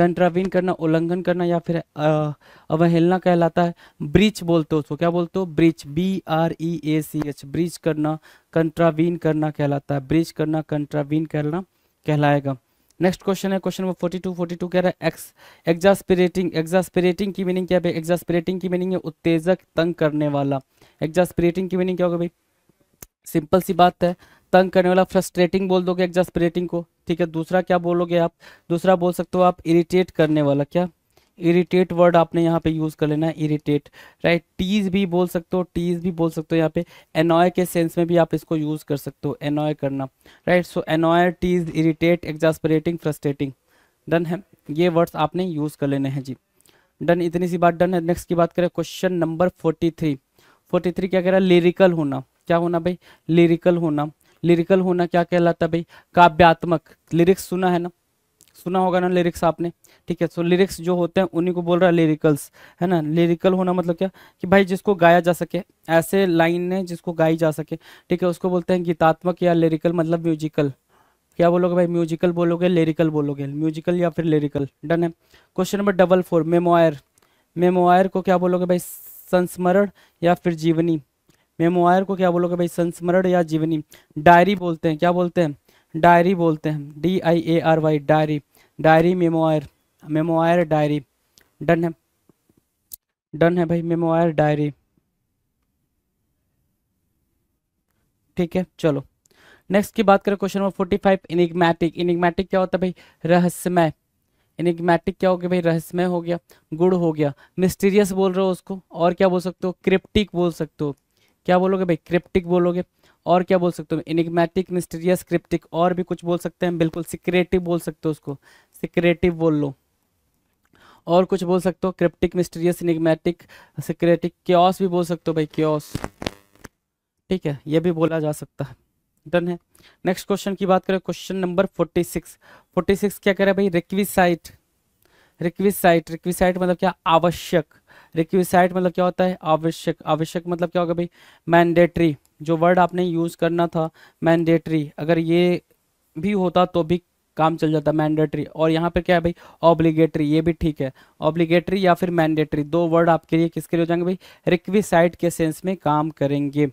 कंट्रावीन करना उल्लंघन करना या फिर अवहेलना कहलाता है ब्रिज बोलते हो उसको क्या बोलते हो breach B R E A C H breach करना कंट्रावीन करना कहलाता है ब्रिज करना कंट्रावीन करना कहलाएगा नेक्स्ट क्वेश्चन है question number forty two forty two कह रहा है एक्स एग्जास्पिरेटिंग एग्जास्पिरेटिंग की मीनिंग क्या है भाई एग्जास्पिरेटिंग की मीनिंग है उत्तेजक तंग करने वाला एग्जास्पिरेटिंग की मीनिंग क्या होगा भाई सिंपल सी बात है तंग करने वाला फ्रस्ट्रेटिंग बोल दोगे एग्जास्परेटिंग को ठीक है दूसरा क्या बोलोगे आप दूसरा बोल सकते हो आप इरिटेट करने वाला क्या इरिटेट वर्ड आपने यहाँ पे यूज़ कर लेना है इरिटेट राइट टीज भी बोल सकते हो टीज भी बोल सकते हो यहाँ पे एनॉय के सेंस में भी आप इसको यूज़ कर सकते हो एनॉय करना right so annoy tease irritate exasperating frustrating done है ये वर्ड्स आपने यूज़ कर लेने हैं जी डन इतनी सी बात डन है नेक्स्ट की बात करें question number forty three forty three क्या कह रहा है लिरिकल होना क्या होना भाई लिरिकल होना लिरिकल होना क्या कहलाता है भाई काव्यात्मक लिरिक्स सुना है ना सुना होगा ना लिरिक्स आपने ठीक है सो लिरिक्स जो होते हैं उन्हीं को बोल रहा है लिरिकल्स है ना लिरिकल होना मतलब क्या कि भाई जिसको गाया जा सके ऐसे लाइन ने जिसको गाई जा सके ठीक है उसको बोलते हैं गीतात्मक या लिरिकल मतलब म्यूजिकल क्या बोलोगे भाई म्यूजिकल बोलोगे लिरिकल बोलोगे म्यूजिकल या फिर लिरिकल डन है question number double four memoir memoir को क्या बोलोगे भाई संस्मरण या फिर जीवनी मेमोआर को क्या बोलोगे भाई संस्मरण या जीवनी डायरी बोलते हैं क्या बोलते हैं डायरी बोलते हैं D I A R Y diary diary memoir memoir diary done है डन है भाई मेमोआर डायरी ठीक है चलो नेक्स्ट की बात करें question number forty five enigmatic enigmatic क्या होता है भाई रहस्यमय इनिग्मेटिक क्या हो गया भाई रहस्यमय हो गया गुड़ हो गया मिस्टीरियस बोल रहे हो उसको और क्या बोल सकते हो क्रिप्टिक बोल सकते हो क्या बोलोगे भाई क्रिप्टिक बोलोगे और क्या बोल सकते हो इनिग्मेटिक मिस्टीरियस क्रिप्टिक और भी कुछ बोल सकते हैं बिल्कुल सिक्रेटिव बोल सकते हो उसको सिक्रेटिव बोल लो और कुछ बोल सकते हो क्रिप्टिक मिस्टीरियस इनिग्मेटिक सिक्रेटिक क्योस भी बोल सकते हो भाई क्योस ठीक है ये भी बोला जा सकता है डन है नेक्स्ट क्वेश्चन की बात करें question number forty six forty six क्या करें भाई रिक्विसाइट रिक्विसाइट रिक्विसाइट मतलब क्या आवश्यक रिक्विसाइट मतलब क्या होता है आवश्यक आवश्यक मतलब क्या होगा भाई मैंडेटरी जो वर्ड आपने यूज करना था मैंडेटरी अगर ये भी होता तो भी काम चल जाता मैंडेटरी और यहाँ पर क्या है भाई ऑब्लिगेटरी ये भी ठीक है ऑब्लीगेटरी या फिर मैंडेटरी दो वर्ड आपके लिए किसके लिए हो जाएंगे भाई रिक्विसाइट के सेंस में काम करेंगे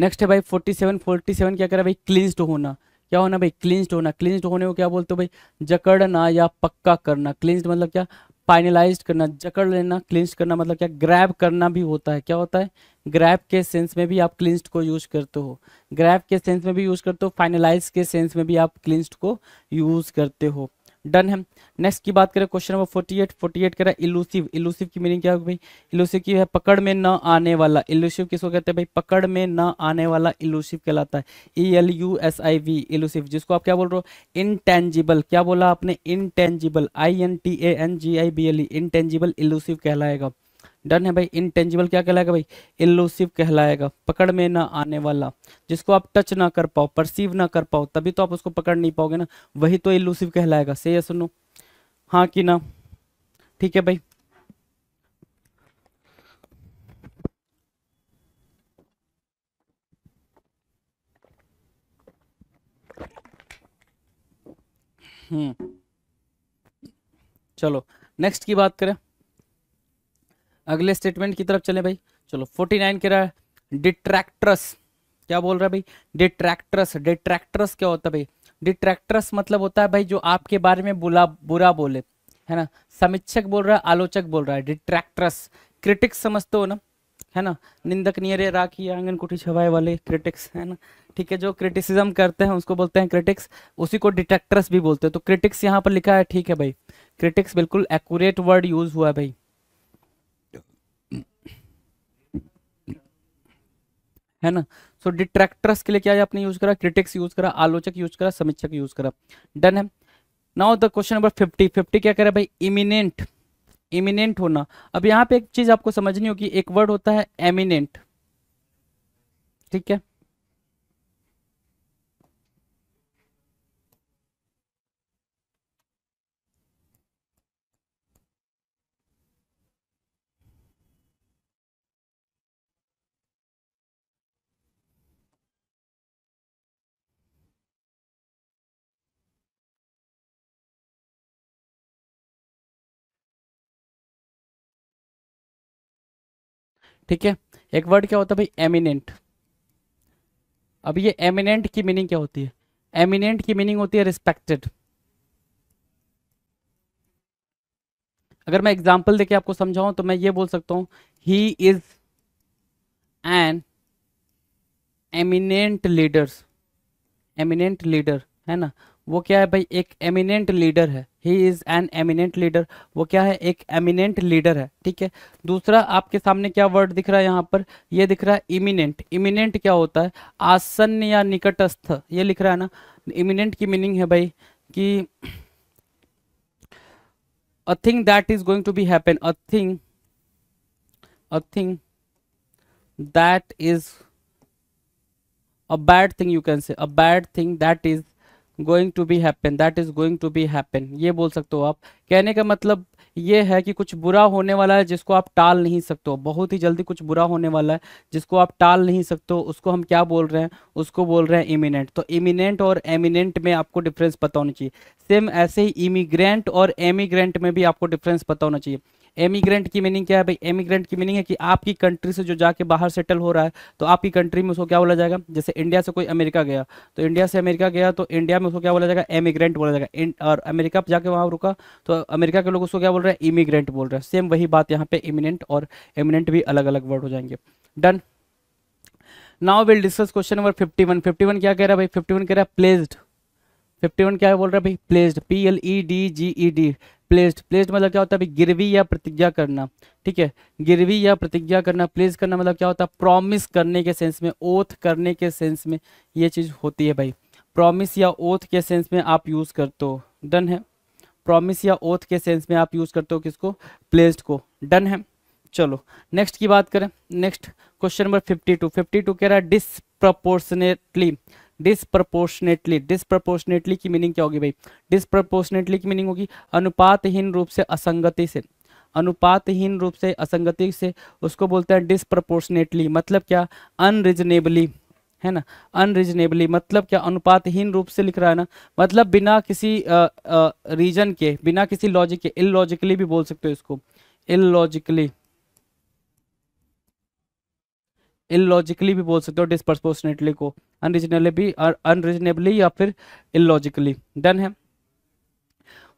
नेक्स्ट है भाई 47 47 क्या करें भाई क्लिंस्ड होना क्या होना भाई क्लिंस्ड होना क्लिंस्ड होने को क्या बोलते हो भाई जकड़ना या पक्का करना क्लिंस्ड मतलब क्या फाइनलाइज करना जकड़ लेना क्लिंस्ड करना मतलब क्या ग्रैब करना भी होता है क्या होता है ग्रैब के सेंस में भी आप क्लिंस्ड को यूज करते हो ग्रैब के सेंस में भी यूज करते हो फाइनलाइज के सेंस में भी आप क्लिंस्ड को यूज करते हो डन है नेक्स्ट की बात करें question number forty eight forty eight करें इलूसिव इलूसिव की मीनिंग क्या होगी भाई इलूसिव की है पकड़ में न आने वाला इलूसिव किसको कहते हैं भाई पकड़ में न आने वाला इलूसिव कहलाता है E L U S I V elusive जिसको आप क्या बोल रहे हो इनटेंजिबल क्या बोला आपने intangible I N T A N G I B L E intangible elusive कहलाएगा डन है भाई इनटेंजिबल क्या कहलाएगा भाई इल्लूसिव कहलाएगा पकड़ में ना आने वाला जिसको आप टच ना कर पाओ परसीव ना कर पाओ तभी तो आप उसको पकड़ नहीं पाओगे ना वही तो इल्लूसिव कहलाएगा से या सुनो हाँ कि ना ठीक है भाई हम्म चलो नेक्स्ट की बात करें अगले स्टेटमेंट की तरफ चले भाई चलो फोर्टी नाइन कह रहा है डिट्रैक्ट्रस क्या बोल रहा है भाई डिट्रैक्ट्रस डिट्रैक्ट्रस क्या होता है भाई डिट्रैक्ट्रस मतलब होता है भाई जो आपके बारे में बुला बुरा बोले है ना समीक्षक बोल रहा है आलोचक बोल रहा है डिट्रैक्ट्रस क्रिटिक्स समझते हो ना है ना निंदक नियरे राखी आंगन कुटी छवाए वाले क्रिटिक्स है ना ठीक है जो क्रिटिसिज्म करते हैं उसको बोलते हैं क्रिटिक्स उसी को डिटेक्टर्स भी बोलते हैं तो क्रिटिक्स यहाँ पर लिखा है ठीक है भाई क्रिटिक्स बिल्कुल एक्यूरेट वर्ड यूज हुआ है भाई है ना सो so, डिट्रैक्टर्स के लिए क्या आपने यूज करा क्रिटिक्स यूज करा आलोचक यूज करा समीक्षक यूज करा डन है now the question number fifty fifty क्या करे भाई इमिनेंट इमिनेंट होना अब यहाँ पे एक चीज आपको समझनी होगी एक वर्ड होता है एमिनेंट ठीक है ठीक है एक वर्ड क्या होता है भाई एमिनेंट अब ये एमिनेंट की मीनिंग क्या होती है एमिनेंट की मीनिंग होती है रिस्पेक्टेड अगर मैं एग्जाम्पल देके आपको समझाऊं तो मैं ये बोल सकता हूं he is an eminent leaders eminent leader है ना वो क्या है भाई एक एमिनेंट लीडर है he is an eminent leader वो क्या है एक एमिनेंट लीडर है ठीक है दूसरा आपके सामने क्या वर्ड दिख रहा है यहाँ पर ये दिख रहा है इमिनेंट इमिनेंट क्या होता है आसन्न या निकटस्थ ये लिख रहा है ना इमिनेंट की मीनिंग है भाई कि a thing that is going to be happen a thing a thing that is a bad thing you can say a bad thing that is going to be happen that is going to be happen ये बोल सकते हो आप कहने का मतलब ये है कि कुछ बुरा होने वाला है जिसको आप टाल नहीं सकते हो बहुत ही जल्दी कुछ बुरा होने वाला है जिसको आप टाल नहीं सकते हो उसको हम क्या बोल रहे हैं उसको बोल रहे हैं इमिनेंट तो इमिनेंट और एमिनेंट में आपको डिफरेंस पता होना चाहिए सेम ऐसे ही इमिग्रेंट और एमिग्रेंट में भी आपको डिफरेंस पता होना चाहिए एमिग्रेंट की मीनिंग क्या है भाई एमिग्रेंट की मीनिंग है कि आपकी कंट्री से जो जाके बाहर सेटल हो रहा है तो आपकी कंट्री में उसको क्या बोला जाएगा जैसे इंडिया से कोई अमेरिका गया तो इंडिया से अमेरिका गया तो इंडिया में उसको क्या बोला जाएगा एमिग्रेंट बोला जाएगा और अमेरिका जाके वहाँ रुका तो अमेरिका के लोग उसको क्या बोल रहे हैं इमिग्रेंट बोल रहे हैं सेम वही बात यहाँ पे इमिनेंट और एमिनेंट भी अलग अलग वर्ड हो जाएंगे done now will discuss question number fifty one fifty one क्या कह रहा है भाई फिफ्टी वन कह रहा है प्लेस्ड फिफ्टी वन क्या बोल रहा है भाई pledged P L E D G E D pledged pledged मतलब क्या होता है गिरवी या प्रतिज्ञा करना ठीक है गिरवी या प्रतिज्ञा करना प्लेस करना मतलब क्या होता है प्रॉमिस करने के सेंस में ओथ करने के सेंस में ये चीज़ होती है भाई प्रॉमिस या ओथ के सेंस में आप यूज़ करते हो डन है प्रॉमिस या ओथ के सेंस में आप यूज़ करते हो किसको प्लेस्ड को डन है चलो नेक्स्ट की बात करें next question number fifty two fifty two कह रहा है डिस्प्रपोर्शनेटली डिसप्रपोर्शनेटली डिसप्रपोर्शनेटली की मीनिंग क्या होगी भाई डिसप्रपोर्शनेटली की मीनिंग होगी अनुपातहीन रूप से असंगति से अनुपातहीन रूप से असंगति से उसको बोलते हैं डिसप्रपोर्शनेटली मतलब क्या अनरिजनेबली है ना अनरिजनेबली मतलब क्या अनुपातहीन रूप से लिख रहा है ना मतलब बिना किसी रीजन के बिना किसी लॉजिक के इलॉजिकली भी बोल सकते हो इसको इलॉजिकली इलॉजिकली भी बोल सकते हो डिसप्रपोर्शनेटली को अनरिजनेबली भी अनरिजनेबली या फिर इलॉजिकली डन है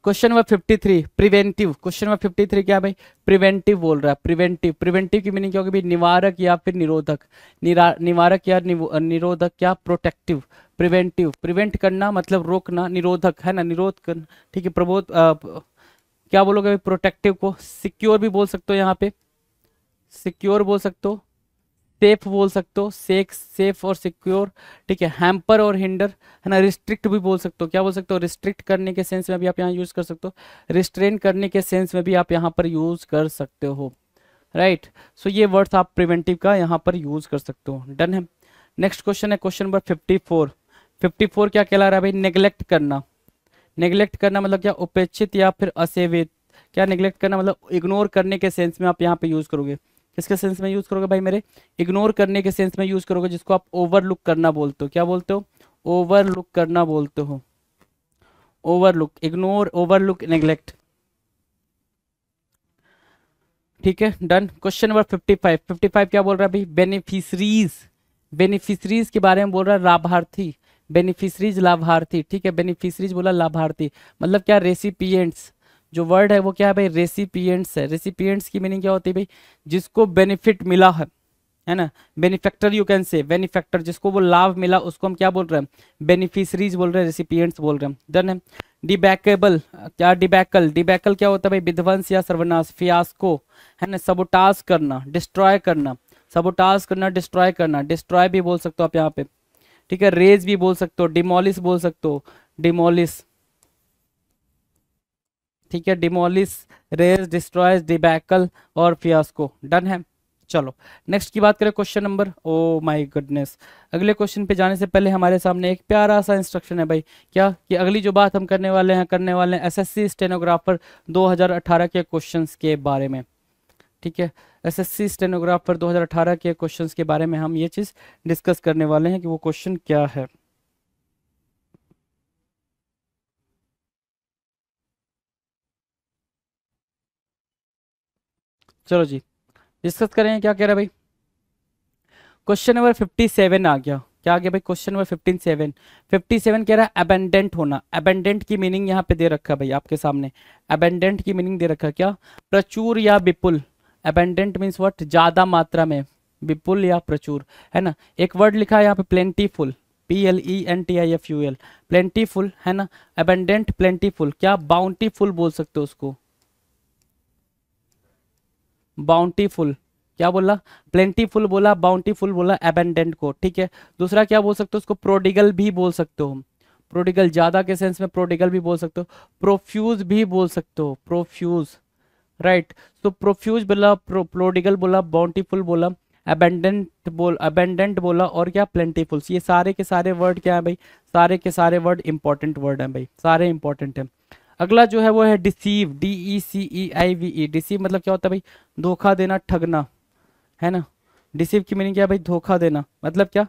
question number fifty three preventive question number fifty three क्या भाई प्रिवेंटिव बोल रहा है प्रिवेंटिव प्रिवेंटिव की मीनिंग क्या होगी निवारक या फिर निरोधक निवारक या निरोधक क्या प्रोटेक्टिव प्रिवेंटिव प्रिवेंट करना मतलब रोकना निरोधक है ना निरोध करना ठीक है प्रबोध क्या बोलोगे प्रोटेक्टिव को सिक्योर भी बोल सकते हो यहाँ पे सिक्योर बोल सकते हो सेफ बोल सकते हो सेक्स सेफ और सिक्योर ठीक है हैम्पर और हिंडर है ना रिस्ट्रिक्ट भी बोल सकते हो क्या बोल सकते हो रिस्ट्रिक्ट करने के सेंस में भी आप यहाँ यूज कर सकते हो रिस्ट्रेन करने के सेंस में भी आप यहाँ पर यूज कर सकते हो राइट right. सो so, ये वर्ड्स आप प्रिवेंटिव का यहाँ पर यूज कर सकते हो डन है नेक्स्ट क्वेश्चन है question number fifty four fifty four क्या कहला रहा है भाई नेग्लेक्ट करना नेग्लेक्ट करना मतलब क्या उपेक्षित या फिर असेवित क्या नेग्लेक्ट करना मतलब इग्नोर करने के सेंस में आप यहाँ पे यूज करोगे किसके सेंस में यूज करोगे भाई मेरे इग्नोर करने के सेंस में यूज करोगे जिसको आप ओवरलुक करना बोलते हो क्या बोलते हो ओवरलुक करना बोलते हो ओवरलुक इग्नोर ओवरलुक नेग्लेक्ट ठीक है done question number fifty five fifty five क्या बोल रहा है भाई बेनिफिशरीज बेनिफिशरीज के बारे में बोल रहा है लाभार्थी बेनिफिशरीज लाभार्थी ठीक है बेनिफिशरीज बोला लाभार्थी मतलब क्या रेसिपियंट्स जो वर्ड है वो क्या है भाई रेसिपियंट्स है रेसिपियंट्स की मीनिंग क्या होती है भाई जिसको बेनिफिट मिला है है ना benefactor you can say benefactor जिसको वो लाभ मिला उसको हम क्या बोल रहे हैं बेनिफिशरीज बोल रहे हैं रेसिपियंट्स बोल रहे हैं डन है डिबैकेबल क्या डिबैकल डिबैकल क्या होता है भाई विध्वंस या सर्वनाश फियास्को है ना सबोटास करना डिस्ट्रॉय करना सबोटास करना डिस्ट्रॉय करना डिस्ट्रॉय भी बोल सकते हो आप यहाँ पे ठीक है रेज भी बोल सकते हो डिमोलिस बोल सकते हो डिमोलिस ठीक है डिमोलिस रेस डिस्ट्रॉय डिबैकल और फियास्को डन है चलो नेक्स्ट की बात करें question number oh my goodness अगले क्वेश्चन पे जाने से पहले हमारे सामने एक प्यारा सा इंस्ट्रक्शन है भाई क्या कि अगली जो बात हम करने वाले हैं करने वाले हैं एसएससी स्टेनोग्राफर 2018 के क्वेश्चंस के बारे में ठीक है एसएससी स्टेनोग्राफर 2018 के क्वेश्चंस के बारे में हम ये चीज़ डिस्कस करने वाले हैं कि वो क्वेश्चन क्या है चलो जी डिस्कस करेंगे क्या कह रहे है भाई क्वेश्चन नंबर फिफ्टी सेवन आ गया क्या आ गया भाई question number fifteen seven fifty seven कह रहा है अबेंडेंट होना अबेंडेंट की मीनिंग यहाँ पे दे रखा है भाई आपके सामने अबेंडेंट की मीनिंग दे रखा है क्या प्रचुर या विपुल अबेंडेंट मीन्स वट ज्यादा मात्रा में विपुल या प्रचुर है ना एक वर्ड लिखा है यहाँ पे plentiful P L E N T I F U L plentiful है ना अबेंडेंट प्लेंटीफुल क्या बाउंटीफुल बोल सकते हो उसको बाउंटीफुल क्या बोला प्लेंटीफुल बोला बाउंटीफुल बोला एबेंडेंट को ठीक है दूसरा क्या बोल सकते हो उसको प्रोडिगल भी बोल सकते हो प्रोडिगल ज्यादा के सेंस में प्रोडिगल भी बोल सकते हो प्रोफ्यूज भी बोल सकते हो प्रोफ्यूज राइट तो प्रोफ्यूज बोला प्रोडिगल बोला बाउंटीफुल बोला एबेंडेंट बोल अबेंडेंट बोला और क्या प्लेंटीफुल ये सारे के सारे वर्ड क्या है भाई सारे के सारे वर्ड इंपॉर्टेंट वर्ड हैं भाई सारे इंपॉर्टेंट हैं अगला जो है वो है deceive D E C E I V E deceive मतलब क्या होता है भाई धोखा देना ठगना है ना डिसीव की मीनिंग क्या भाई धोखा देना मतलब क्या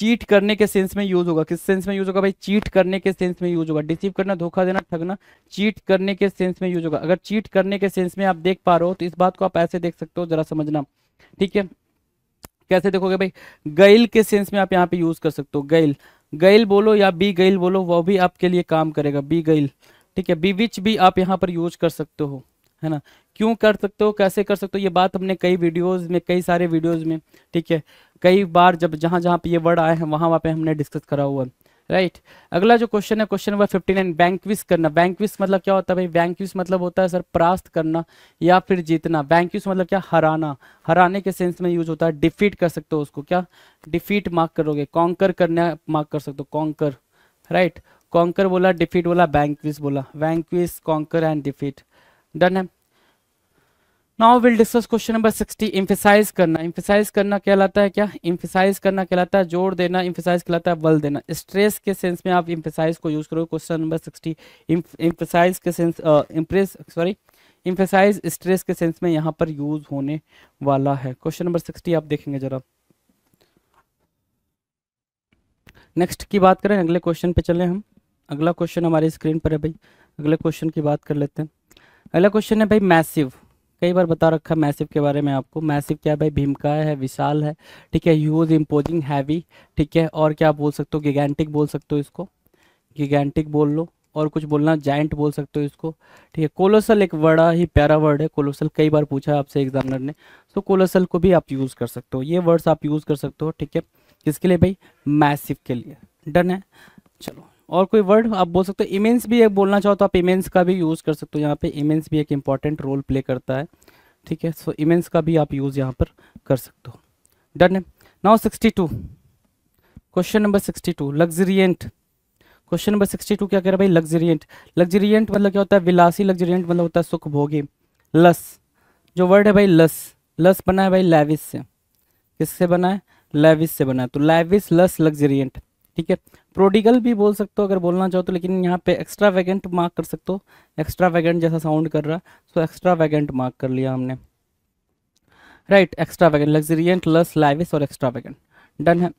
चीट करने के सेंस में यूज होगा किस सेंस में यूज होगा भाई चीट करने के सेंस में यूज होगा डिसीव करना धोखा देना ठगना चीट करने के सेंस में यूज होगा अगर चीट करने के सेंस में आप देख पा रहे हो तो इस बात को आप ऐसे देख सकते हो जरा समझना ठीक है कैसे देखोगे भाई गैल के सेंस में आप यहाँ पे यूज कर सकते हो गैल गैल बोलो या बी गैल बोलो वो भी आपके लिए काम करेगा बी गैल ठीक है बी विच भी आप यहाँ पर यूज कर सकते हो है ना क्यों कर सकते हो कैसे कर सकते हो ये बात हमने कई वीडियोस में कई सारे वीडियोस में ठीक है कई बार जब जहाँ जहाँ पे ये वर्ड आए हैं वहाँ वहाँ पे हमने डिस्कस करा हुआ है राइट अगला जो क्वेश्चन है question number fifty nine vanquish करना बैंकविस मतलब क्या होता है भाई बैंकविस मतलब होता है सर परास्त करना या फिर जीतना बैंकविस मतलब क्या हराना हराने के सेंस में यूज होता है डिफीट कर सकते हो उसको क्या डिफीट मार्क करोगे कॉन्कर करना मार्क कर सकते हो कॉन्कर राइट कॉन्कर बोला डिफीट बोला बैंकविस बोला vanquish conquer and defeat done है now will discuss question number sixty emphasize करना इम्फेसाइज करना कहलाता है क्या इम्फेसाइज करना कहलाता है जोड़ देना इम्फेसाइज कहलाता है बल देना स्ट्रेस के सेंस में आप इम्फेसाइज को यूज करोगे क्वेश्चन नंबर सिक्सटी इम्फेसाइज के sense impress sorry emphasize stress के सेंस में यहाँ पर यूज होने वाला है क्वेश्चन नंबर सिक्सटी आप देखेंगे जरा नेक्स्ट की बात करें अगले क्वेश्चन पे चले हम अगला क्वेश्चन हमारी स्क्रीन पर है भाई अगले क्वेश्चन की बात कर लेते हैं अगला क्वेश्चन है भाई मैसिव कई बार बता रखा है मैसिव के बारे में आपको मैसिव क्या है भाई भीमकाय है विशाल है ठीक है ह्यूज इम्पोजिंग हैवी ठीक है और क्या बोल सकते हो गिगेंटिक बोल सकते हो इसको गिगेंटिक बोल लो और कुछ बोलना जाइंट बोल सकते हो इसको ठीक है कोलोसल एक बड़ा ही प्यारा वर्ड है कोलोसल कई बार पूछा है आपसे एग्जामिनर ने तो कोलोसल को भी आप यूज़ कर सकते हो ये वर्ड्स आप यूज़ कर सकते हो ठीक है किसके लिए भाई मैसिव के लिए डन है चलो और कोई वर्ड आप बोल सकते हो इमेंस भी एक बोलना चाहो तो आप इमेंस का भी यूज़ कर सकते हो यहाँ पे इमेंस भी एक इम्पॉर्टेंट रोल प्ले करता है ठीक है सो इमेंस का भी आप यूज़ यहाँ पर कर सकते हो डन है now sixty two question number sixty two luxuriant question number sixty two क्या कह रहा भाई लग्जरियंट लग्जरियंट मतलब क्या होता है विलासी लग्जरियंट मतलब होता है सुखभोगी लस जो वर्ड है भाई लस लस बना है भाई लेविस से किससे बना है लेविस से बना है तो लेविस लस लग्जरियंट ठीक है प्रोडिगल भी बोल सकते हो अगर बोलना चाहो तो लेकिन यहाँ पे एक्स्ट्रा वैगेंट मार्क कर सकते हो एक्स्ट्रा वैगेंट जैसा साउंड कर रहा है सो एक्स्ट्रा वैगेंट मार्क कर लिया हमने राइट एक्स्ट्रा वैगेंट लग्जरियंट लस लाइविस और एक्स्ट्रा वैगेंट डन है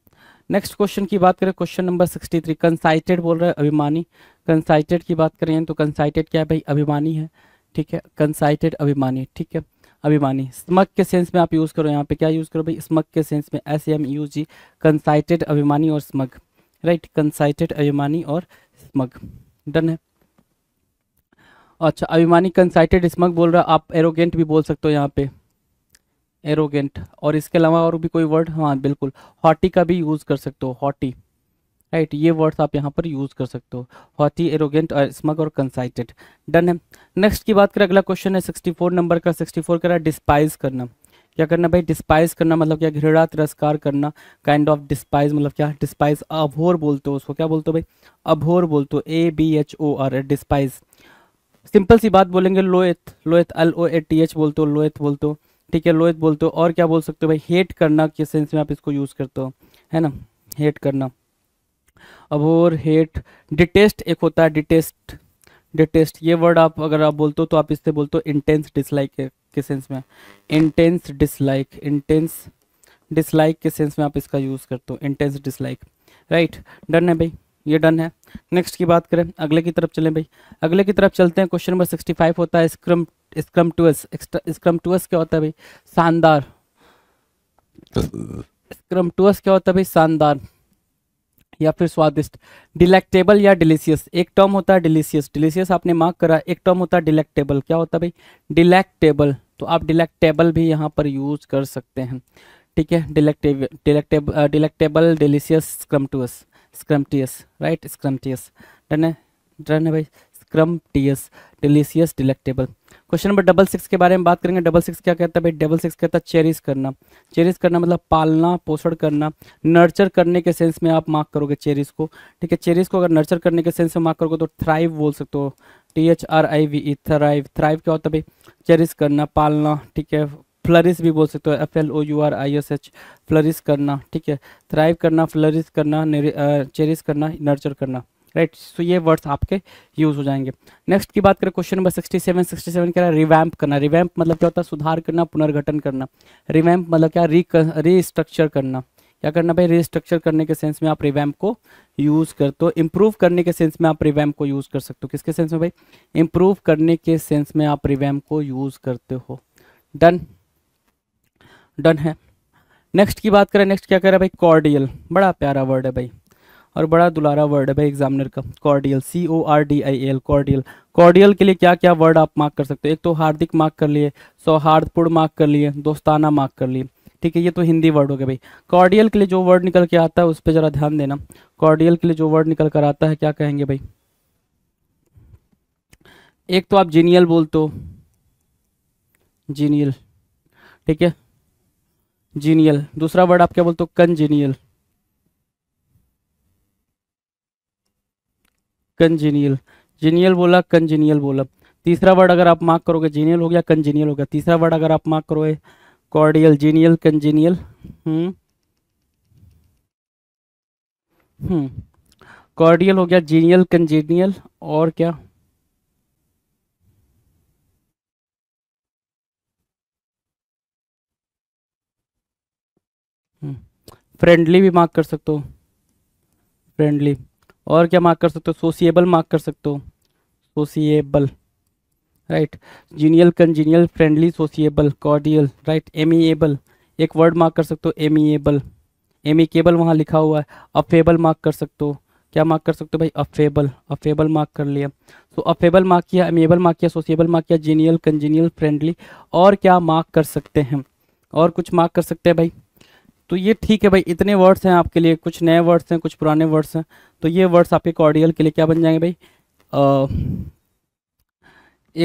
नेक्स्ट क्वेश्चन की बात करें question number sixty three conceited बोल रहे हैं अभिमानी कंसाइटेड की बात करें तो कंसाइटेड क्या है भाई अभिमानी है ठीक है कंसाइटेड अभिमानी ठीक है अभिमानी स्मक के सेंस में आप यूज़ करो यहाँ पे क्या यूज़ करो भाई स्मक के सेंस में S M U G conceited अभिमानी और स्मग राइट कंसाइटेड अभिमानी और स्मग डन है अच्छा अभिमानी कंसाइटेड स्मग बोल रहा आप एरोगेंट भी बोल सकते हो यहाँ पे एरोगेंट और इसके अलावा और भी कोई वर्ड हाँ बिल्कुल हॉटी का भी यूज़ कर सकते हो हॉटी राइट ये वर्ड्स आप यहाँ पर यूज़ कर सकते हो हॉटी एरोगेंट और स्मग और कंसाइटेड डन है नेक्स्ट की बात करें अगला क्वेश्चन है सिक्सटी नंबर का सिक्सटी फोर डिस्पाइज करना क्या करना भाई डिस्पाइज करना मतलब क्या घृणा तिरस्कार करना काइंड ऑफ डिस्पाइज मतलब क्या डिस्पाइज अभोर बोलते हो उसको क्या बोलते हो भाई अभोर बोलते हो A B H O R despise simple सी बात बोलेंगे loathe loathe L O A T H बोलते हो लोएथ बोलते हो ठीक है लोएथ बोलते हो और क्या बोल सकते हो भाई हेट करना के सेंस में आप इसको यूज़ करते हो है ना हेट करना अभोर हेट डिटेस्ट एक होता है डिटेस्ट डिटेस्ट ये वर्ड आप अगर आप बोलते हो तो आप इससे बोलते हो इंटेंस डिसलाइक के सेंस में इंटेंस डिसलाइक इंटेंस डिसलाइक के सेंस में आप इसका यूज़ करते हो इंटेंस डिसलाइक राइट डन है भाई ये डन है नेक्स्ट की बात करें अगले की तरफ चलें भाई अगले की तरफ चलते हैं क्वेश्चन नंबर सिक्सटी फाइव होता है scrum scrumptious scrumptious क्या होता है भाई शानदार स्क्रम टूअस क्या होता है भाई शानदार या फिर स्वादिष्ट डिलेक्टेबल या डिलीशियस एक टर्म होता है डिलीशियस डिलीशियस आपने मार्क करा एक टर्म होता है डिलेक्टेबल क्या होता है भाई डिलेक्टेबल तो आप डिलेक्टेबल भी यहाँ पर यूज कर सकते हैं ठीक है delectable delectable delectable delicious scrumptious scrumptious right scrumptious done है डन है भाई scrumptious delicious delectable question number double six के बारे में बात करेंगे डबल सिक्स क्या कहता है भाई डबल सिक्स कहता है चेरिस करना चेरिस करना मतलब पालना पोषण करना नर्चर करने के सेंस में आप मार्क करोगे चेरिस को ठीक है चेरिस को अगर नर्चर करने के सेंस में मार्क करोगे तो थ्राइव बोल सकते हो T H R I V E thrive thrive क्या होता है भाई चेरिस करना पालना ठीक है फ्लरिश भी बोल सकते हो F L O U R I S H flourish करना ठीक है थ्राइव करना फ्लरिश करना चेरिस करना नर्चर करना राइट right, सो so ये वर्ड्स आपके यूज हो जाएंगे नेक्स्ट की बात करें क्वेश्चन नंबर 67 67 क्या है रिवैम्प करना रिवैम्प मतलब क्या होता है सुधार करना पुनर्गठन करना रिवैम्प मतलब क्या री रिस्ट्रक्चर करना क्या करना भाई रिस्ट्रक्चर करने के सेंस में आप रिवैम्प को यूज़ करते हो इम्प्रूव करने के सेंस में आप रिवैम्प को यूज़ कर सकते हो किसके सेंस में भाई इम्प्रूव करने के सेंस में आप रिवैम्प को यूज़ करते हो डन डन है नेक्स्ट की बात करें नेक्स्ट क्या करें भाई कॉर्डियल बड़ा प्यारा वर्ड है भाई और बड़ा दुलारा वर्ड है भाई एग्जामिनर का cordial C O R D I L cordial cordial के लिए क्या क्या वर्ड आप मार्क कर सकते हो एक तो हार्दिक मार्क कर लिए सौहार्दपूर्ण मार्क कर लिए दोस्ताना मार्क कर लिए ठीक है ये तो हिंदी वर्ड हो गया भाई कॉर्डियल के लिए जो वर्ड निकल के आता है उस पर जरा ध्यान देना कॉर्डियल के लिए जो वर्ड निकल कर आता है क्या कहेंगे भाई एक तो आप जीनियल बोलते हो जीनियल ठीक है जीनियल दूसरा वर्ड आप क्या बोलते हो कंजीनियल कंजीनियल जीनियल बोला कंजीनियल बोला तीसरा वर्ड अगर आप मार्क करोगे जीनियल हो गया कंजीनियल हो गया तीसरा वर्ड अगर आप मार्क करोगे cordial genial congenial hmm hmm cordial हो गया जीनियल कंजीनियल और क्या फ्रेंडली हम्म, भी मार्क कर सकते हो फ्रेंडली और क्या मार्क कर सकते हो सोशिएबल मार्क कर सकते हो sociable right genial congenial friendly sociable cordial right amiable एक वर्ड मार्क कर सकते हो एमीएबल एमिकेबल वहाँ लिखा हुआ है अफेबल मार्क कर सकते हो क्या मार्क कर सकते हो भाई अफेबल अफेबल मार्क कर लिया सो अफेबल मार्क किया एमेबल मार्क किया सोशिएबल मार्क किया जीनियल कंजीनियल फ्रेंडली और क्या मार्क कर सकते हैं और कुछ मार्क कर सकते हैं भाई तो ये ठीक है भाई इतने वर्ड्स हैं आपके लिए कुछ नए वर्ड्स हैं कुछ पुराने वर्ड्स हैं तो ये वर्ड्स आपके कॉर्डियल के लिए क्या बन जाएंगे भाई आ,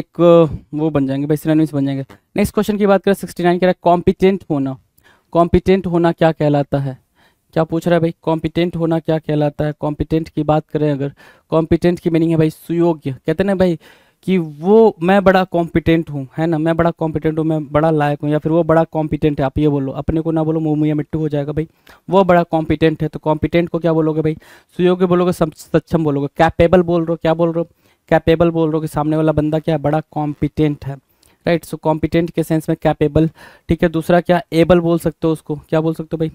एक वो बन जाएंगे भाई सिनोनिम्स बन जाएंगे नेक्स्ट क्वेश्चन की बात करें सिक्सटी नाइन कह रहा है कॉम्पिटेंट होना कॉम्पिटेंट होना क्या कहलाता है क्या पूछ रहा है भाई कॉम्पिटेंट होना क्या कहलाता है कॉम्पिटेंट की बात करें अगर कॉम्पिटेंट की मीनिंग है भाई सुयोग्य कहते हैं ना भाई कि वो मैं बड़ा कॉम्पिटेंट हूँ है ना मैं बड़ा कॉम्पिटेंट हूँ मैं बड़ा लायक हूँ या फिर वो बड़ा कॉम्पिटेंट है आप ये बोलो अपने को ना बोलो मोमू मिट्टू हो जाएगा भाई वो बड़ा कॉम्पिटेंट है तो कॉम्पिटेंट को क्या बोलोगे भाई सुयोग्य बोलोगे सक्षम बोलोगे कैपेबल बोल रहे हो क्या बोल रहे हो कैपेबल बोल रहे हो कि सामने वाला बंदा क्या बड़ा कॉम्पिटेंट है राइट सो कॉम्पिटेंट के सेंस में कैपेबल ठीक है दूसरा क्या एबल बोल सकते हो उसको क्या बोल सकते हो भाई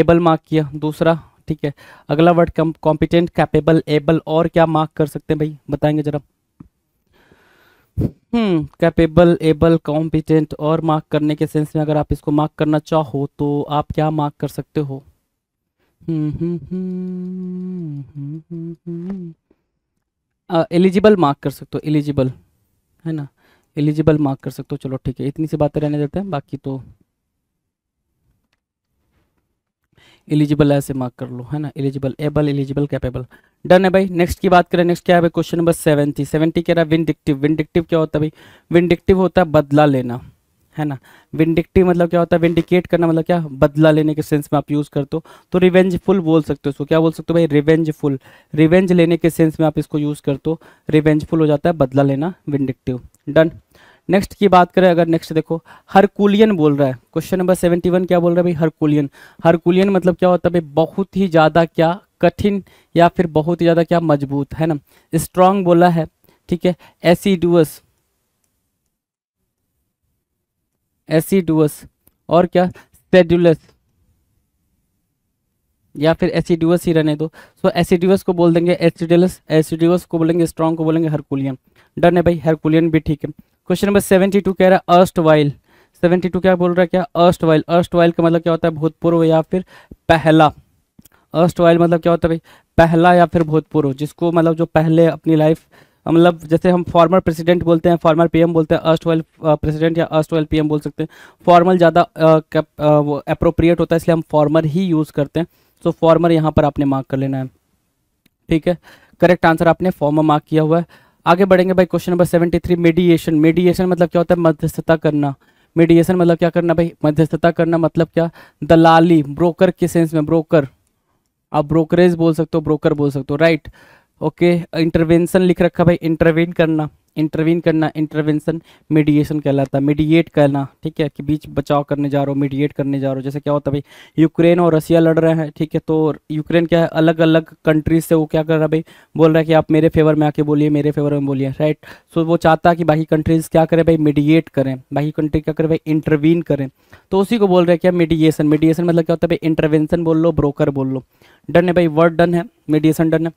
एबल मार्क किया दूसरा ठीक है अगला वर्ड कॉम्पिटेंट कैपेबल एबल और क्या मार्क कर सकते हैं भाई बताएंगे जरा हम्म कैपेबल एबल कॉम्पिटेंट और मार्क करने के सेंस में अगर आप इसको मार्क करना चाहो तो आप क्या मार्क कर सकते हो हम्म हम्म हम्म हम्म हम्म एलिजिबल मार्क कर सकते हो एलिजिबल है ना एलिजिबल मार्क कर सकते हो चलो ठीक है इतनी सी बातें रहने देते हैं बाकी तो एलिजिबल ऐसे मार्क कर लो है ना eligible able eligible capable done है भाई नेक्स्ट की बात करें नेक्स्ट क्या है भाई क्वेश्चन नंबर सेवेंटी सेवेंटी कह रहा है विंडिक्टिव विंडिक्टिव क्या होता है भाई विंडिक्टिव होता है बदला लेना है ना विंडिक्टिव मतलब क्या होता है विंडिकेट करना मतलब क्या बदला लेने के सेंस में आप यूज़ करते हो तो रिवेंजफुल बोल सकते हो इसको क्या बोल सकते हो भाई रिवेंजफुल रिवेंज लेने के सेंस में आप इसको यूज़ करते हो रिवेंजफुल हो जाता है बदला लेना विंडिक्टिव डन नेक्स्ट की बात करें अगर नेक्स्ट देखो हरकुलियन बोल रहा है क्वेश्चन नंबर सेवेंटी वन क्या बोल रहा है भाई हरकुलियन हरकुलियन मतलब क्या होता है भाई बहुत ही ज़्यादा क्या कठिन या फिर बहुत ही ज़्यादा क्या मजबूत है ना स्ट्रांग बोला है ठीक है एसिडुअस एसिडुअस और क्या सेड्यूलस या फिर एसिडुअस ही रहने दो सो so, एसिडुअस को बोल देंगे एसिडुलस एसिडुअस को बोलेंगे स्ट्रॉन्ग को बोलेंगे हरकुलियन डन है भाई हरकुलियन भी ठीक है क्वेश्चन नंबर सेवेंटी टू कह रहा है अर्स्ट वाइल सेवेंटी टू क्या बोल रहा है क्या अर्स्ट वाइल अर्स्ट वाइल का मतलब क्या होता है भूतपूर्व या फिर पहला अर्स्ट वाइल मतलब क्या होता है भाई पहला या फिर भूतपूर्व जिसको मतलब जो पहले अपनी लाइफ मतलब जैसे हम फॉर्मर प्रेसिडेंट बोलते हैं फॉर्मर पीएम बोलते हैं अर्स्ट वेल प्रेसिडेंट या अस्ट वेल पीएम बोल सकते हैं फॉर्मल ज़्यादा अप्रोप्रिएट होता है इसलिए हम फॉर्मर ही यूज़ करते हैं सो फॉर्मर यहाँ पर आपने मार्क कर लेना है ठीक है करेक्ट आंसर आपने फॉर्मर मार्क किया हुआ है आगे बढ़ेंगे भाई question number seventy three mediation mediation मतलब क्या होता है मध्यस्थता करना मेडिएशन मतलब क्या करना भाई मध्यस्थता करना मतलब क्या दलाली ब्रोकर के सेंस में ब्रोकर आप ब्रोकरेज बोल सकते हो ब्रोकर बोल सकते हो राइट right? ओके इंटरवेंशन लिख रखा भाई इंटरवेन करना इंटरवीन करना इंटरवेंशन मीडिएशन कहलाता है मीडिएट करना ठीक है कि बीच बचाव करने जा रहा हो मीडिएट करने जा रहा हो जैसे क्या होता है भाई यूक्रेन और रसिया लड़ रहे हैं ठीक है तो यूक्रेन क्या है अलग अलग कंट्रीज से वो क्या कर रहा है भाई बोल रहा है कि आप मेरे फेवर में आके बोलिए मेरे फेवर में बोलिए राइट सो वो चाहता है कि बाकी कंट्रीज क्या करें भाई मीडिएट करें बाकी कंट्री क्या करें भाई इंटरवीन करें तो उसी को बोल रहे हैं क्या मीडिएशन मीडिएशन मतलब क्या होता है भाई इंटरवेंशन बोल लो ब्रोकर बोल लो डन है भाई वर्ड डन है मीडिएशन डन है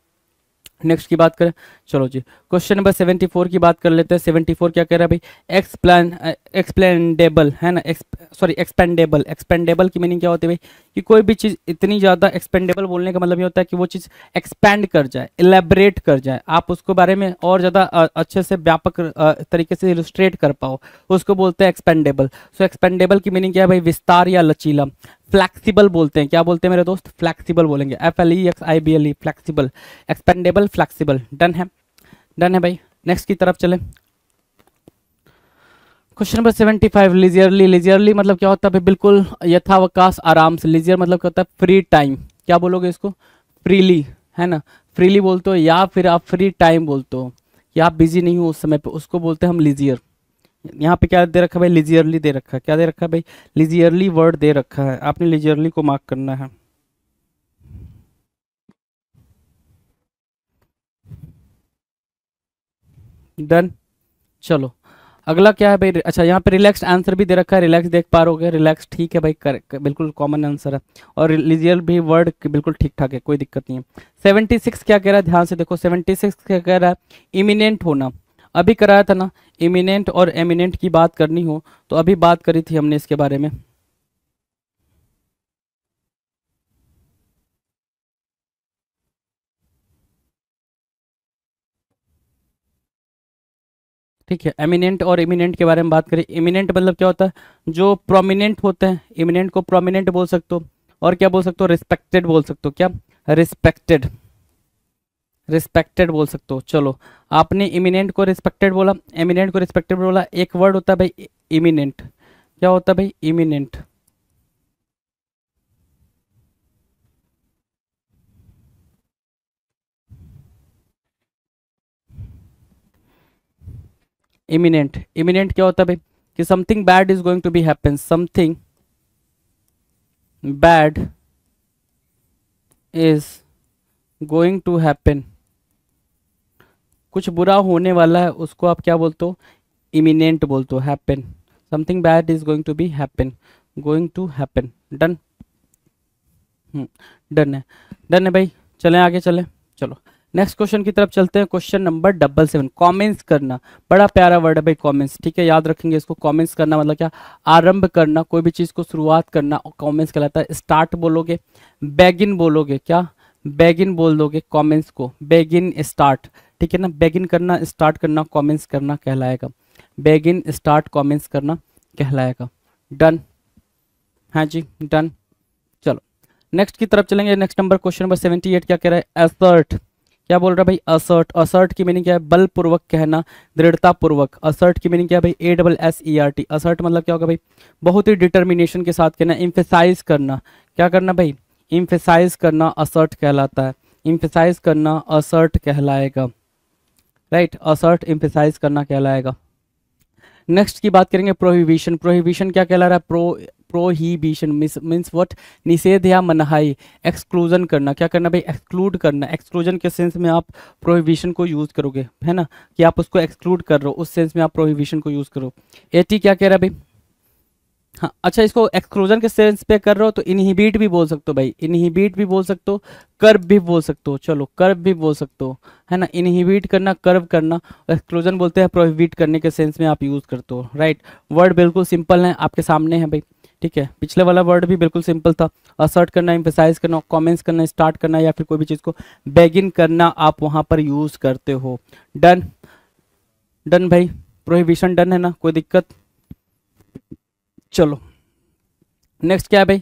नेक्स्ट की बात करें चलो जी क्वेश्चन नंबर सेवेंटी फोर की बात कर लेते हैं सेवेंटी फोर क्या कह रहा है भाई एक्सप्लान एक्सप्लेंडेबल है ना सॉरी एक्सपेंडेबल एक्सपेंडेबल की मीनिंग क्या होती है भाई कि कोई भी चीज़ इतनी ज़्यादा एक्सपेंडेबल बोलने का मतलब ये होता है कि वो चीज़ एक्सपेंड कर जाए एलेबरेट कर जाए आप उसको बारे में और ज़्यादा अच्छे से व्यापक तरीके से इलस्ट्रेट कर पाओ उसको बोलते हैं एक्सपेंडेबल सो एक्सपेंडेबल की मीनिंग क्या है भाई विस्तार या लचीला फ्लैक्सीबल बोलते हैं क्या बोलते हैं मेरे दोस्त फ्लैक्सीबल बोलेंगे F L E e X I B L E e, flexible expendable flexible done है डन है भाई नेक्स्ट की तरफ चले question number seventy five leisurely leisurely मतलब क्या होता है बिल्कुल यथावकाश आराम से लीजियर मतलब क्या होता है फ्री टाइम क्या बोलोगे इसको फ्रीली है ना फ्रीली बोलते हो या फिर आप फ्री टाइम बोलते हो या आप बिजी नहीं हो उस समय पे उसको बोलते हैं हम लीजियर यहाँ पे क्या दे रखा है भाई लिजियरली दे रखा है क्या दे रखा है भाई लिजियरली वर्ड दे रखा है आपने लिजियरली को मार्क करना है डन चलो अगला क्या है भाई अच्छा यहाँ पे रिलैक्स आंसर भी दे रखा है रिलैक्स देख पा रोगे रिलैक्स ठीक है भाई कर, कर, बिल्कुल कॉमन आंसर है और लिजियल भी वर्ड बिल्कुल ठीक ठाक है कोई दिक्कत नहीं है सेवेंटी सिक्स क्या कह रहा है ध्यान से देखो सेवेंटी सिक्स क्या कह रहा है इमिनेंट होना अभी कराया था ना इमिनेंट और एमिनेंट की बात करनी हो तो अभी बात करी थी हमने इसके बारे में ठीक है एमिनेंट और इमिनेंट के बारे में बात करें इमिनेंट मतलब क्या होता है जो प्रोमिनेंट होते हैं इमिनेंट को प्रोमिनेंट बोल सकते हो और क्या बोल सकते हो रिस्पेक्टेड बोल सकते हो क्या रिस्पेक्टेड रिस्पेक्टेड बोल सकते हो चलो आपने इमिनेंट को रिस्पेक्टेड बोला एमिनेंट को रिस्पेक्टेड बोला एक वर्ड होता है भाई इमिनेंट क्या होता है भाई इमिनेंट इमिनेंट इमिनेंट क्या होता है भाई कि something bad is going to be happen something bad is going to happen कुछ बुरा होने वाला है उसको आप क्या बोलते हो इमिनेंट बोलते हो happen something bad is going to be happen going to happen done done है डन है भाई चलें आगे चलें चलो नेक्स्ट क्वेश्चन की तरफ चलते हैं question number double seven comments करना बड़ा प्यारा वर्ड है भाई कॉमेंट्स ठीक है याद रखेंगे इसको कॉमेंट्स करना मतलब क्या आरंभ करना कोई भी चीज़ को शुरुआत करना कॉमेंट्स कहलाता है स्टार्ट बोलोगे बैगिन बोलोगे क्या बेगिन बोल दोगे कमेंट्स को बेगिन स्टार्ट ठीक है ना बेगिन करना स्टार्ट करना कमेंट्स करना कहलाएगा बेगिन स्टार्ट कमेंट्स करना कहलाएगा डन हाँ जी डन चलो नेक्स्ट की तरफ चलेंगे next number question number seventy eight क्या कह रहा है असर्ट क्या बोल रहा है भाई असर्ट असर्ट की मीनिंग क्या है बलपूर्वक कहना दृढ़तापूर्वक असर्ट की मीनिंग क्या है भाई A double S E R T assert मतलब क्या होगा भाई बहुत ही डिटर्मिनेशन के साथ कहना इम्फेसाइज करना क्या करना भाई इम्फेसाइज करना असर्ट कहलाता है इम्फेसाइज करना असर्ट कहलाएगा राइट असर्ट इम्फेसाइज करना कहलाएगा नेक्स्ट की बात करेंगे प्रोहिबिशन प्रोहिबिशन क्या कहला रहा है प्रो प्रोहिबिशन मीन्स व्हाट निषेध या मनाही एक्सक्लूजन करना क्या करना भाई एक्सक्लूड करना एक्सक्लूजन के सेंस में आप प्रोहिबिशन को यूज़ करोगे है ना कि आप उसको एक्सक्लूड कर रहे हो उस सेंस में आप प्रोहिबिशन को यूज़ करो एटी क्या कह रहा है भाई हाँ अच्छा इसको एक्सक्लूजन के सेंस पे कर रहे हो तो इनहिबिट भी बोल सकते हो भाई इनहिबिट भी बोल सकते हो कर्व भी बोल सकते हो चलो कर्व भी बोल सकते हो है ना इनहिबिट करना कर्व करना एक्सक्लूजन बोलते हैं प्रोहिबिट करने के सेंस में आप यूज़ करते हो राइट वर्ड बिल्कुल सिंपल है आपके सामने है भाई ठीक है पिछले वाला वर्ड भी बिल्कुल सिंपल था असर्ट करना इम्पेसाइज करना कॉमेंट्स करना स्टार्ट करना या फिर कोई भी चीज़ को बेगिन करना आप वहाँ पर यूज़ करते हो डन डन भाई प्रोहिबिशन डन है ना कोई दिक्कत चलो नेक्स्ट क्या है भाई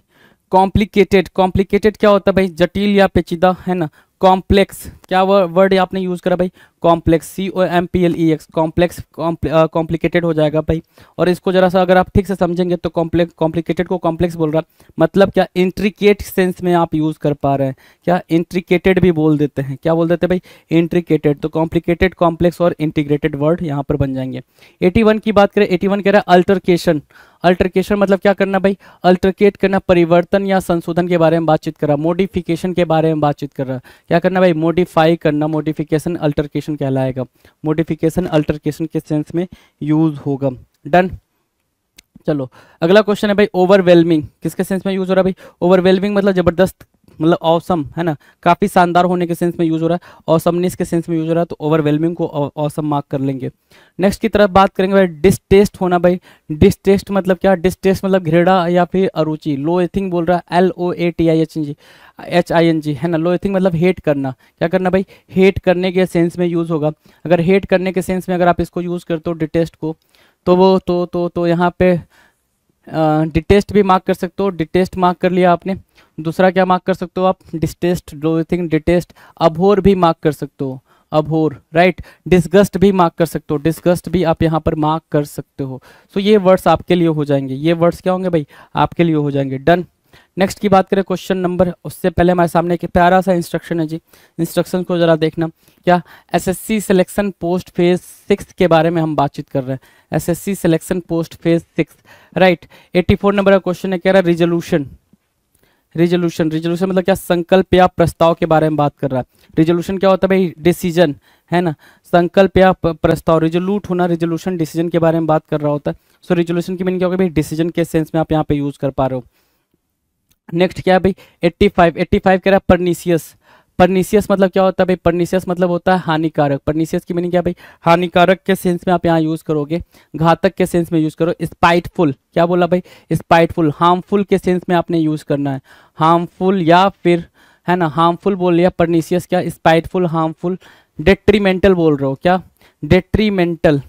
कॉम्प्लिकेटेड कॉम्प्लिकेटेड क्या होता है भाई जटिल या पेचीदा है ना कॉम्प्लेक्स क्या वर्ड आपने यूज करा भाई complex C O M P L E X complex complicated हो जाएगा भाई और इसको जरा सा अगर आप ठीक से समझेंगे तो कॉम्प्लेक्स कॉम्प्लिकेटेड को कॉम्प्लेक्स बोल रहा मतलब क्या इंट्रिकेट सेंस में आप यूज कर पा रहे हैं क्या इंट्रिकेटेड भी बोल देते हैं क्या बोल देते भाई इंट्रिकेटेड तो कॉम्प्लिकेटेड कॉम्प्लेक्स और इंटीग्रेटेड वर्ड यहाँ पर बन जाएंगे एटी की बात करें एटी वन कह रहा है अल्टरकेशन अल्ट्रकेशन मतलब क्या करना भाई अल्ट्रकेट करना परिवर्तन या संशोधन के बारे में बातचीत कर रहा मोडिफिकेशन के बारे में बातचीत कर रहा क्या करना भाई मोडिफाई करना मोडिफिकेशन अल्ट्रकेशन कहलाएगा मोडिफिकेशन अल्ट्रकेशन के सेंस में यूज होगा डन चलो अगला क्वेश्चन है भाई ओवरवेलमिंग किसके सेंस में यूज हो रहा है भाई ओवरवेलमिंग मतलब जबरदस्त मतलब औसम है ना काफ़ी शानदार होने के सेंस में यूज़ हो रहा है औसमनेस के सेंस में यूज़ हो रहा है तो ओवरवेलमिंग को औसम मार्क कर लेंगे नेक्स्ट की तरफ बात करेंगे भाई डिस्टेस्ट होना भाई डिस्टेस्ट मतलब क्या डिस्टेस्ट मतलब घृणा या फिर अरुचि लो एथिंग बोल रहा है L O A T I H N G H I N G है ना लो एथिंग मतलब हेट करना क्या करना भाई हेट करने के सेंस में यूज़ होगा अगर हेट करने के सेंस में अगर आप इसको यूज़ करते हो डिटेस्ट को तो वो तो तो तो यहाँ पे डिटेस्ट भी मार्क कर सकते हो डिटेस्ट मार्क कर लिया आपने दूसरा क्या मार्क कर सकते हो आप डिस्टेस्ट डो थिंग डिटेस्ट अभोर भी मार्क कर सकते हो अभोर राइट डिस्गस्ट भी मार्क कर सकते हो डिस्गस्ट भी आप यहाँ पर मार्क कर सकते हो सो so, ये वर्ड्स आपके लिए हो जाएंगे ये वर्ड्स क्या होंगे भाई आपके लिए हो जाएंगे डन नेक्स्ट की बात करें क्वेश्चन नंबर उससे पहले हमारे सामने एक प्यारा सा इंस्ट्रक्शन है जी इंस्ट्रक्शन को ज़रा देखना क्या SSC selection post phase six के बारे में हम बातचीत कर रहे हैं SSC selection post phase six right eighty four number का क्वेश्चन है कह रहा है रिजोल्यूशन रिजोल्यूशन रिजोल्यूशन मतलब क्या संकल्प या प्रस्ताव के बारे में बात कर रहा है रिजोल्यूशन क्या होता है भाई डिसीजन है ना संकल्प या प्रस्ताव रिजोल्यूट होना रिजोल्यूशन डिसीजन के बारे में बात कर रहा होता है सो रिजोल्यूशन की मीनिंग क्या होगा भाई डिसीजन के सेंस में आप यहाँ पे यूज कर पा रहे हो नेक्स्ट क्या है भाई 85 85 कह रहा है परनीसियस परनीसियस मतलब क्या होता है भाई परनीसियस मतलब होता है हानिकारक परनीसियस की मीनिंग क्या भाई हानिकारक के सेंस में आप यहाँ यूज करोगे घातक के सेंस में यूज करो स्पाइटफुल क्या बोला भाई स्पाइटफुल हार्मफुल के सेंस में आपने यूज करना है हार्मफुल या फिर है ना हार्मफुल बोल लिया परनीसियस क्या स्पाइटफुल हार्मफुल डेट्रीमेंटल बोल रहे हो क्या डेट्रीमेंटल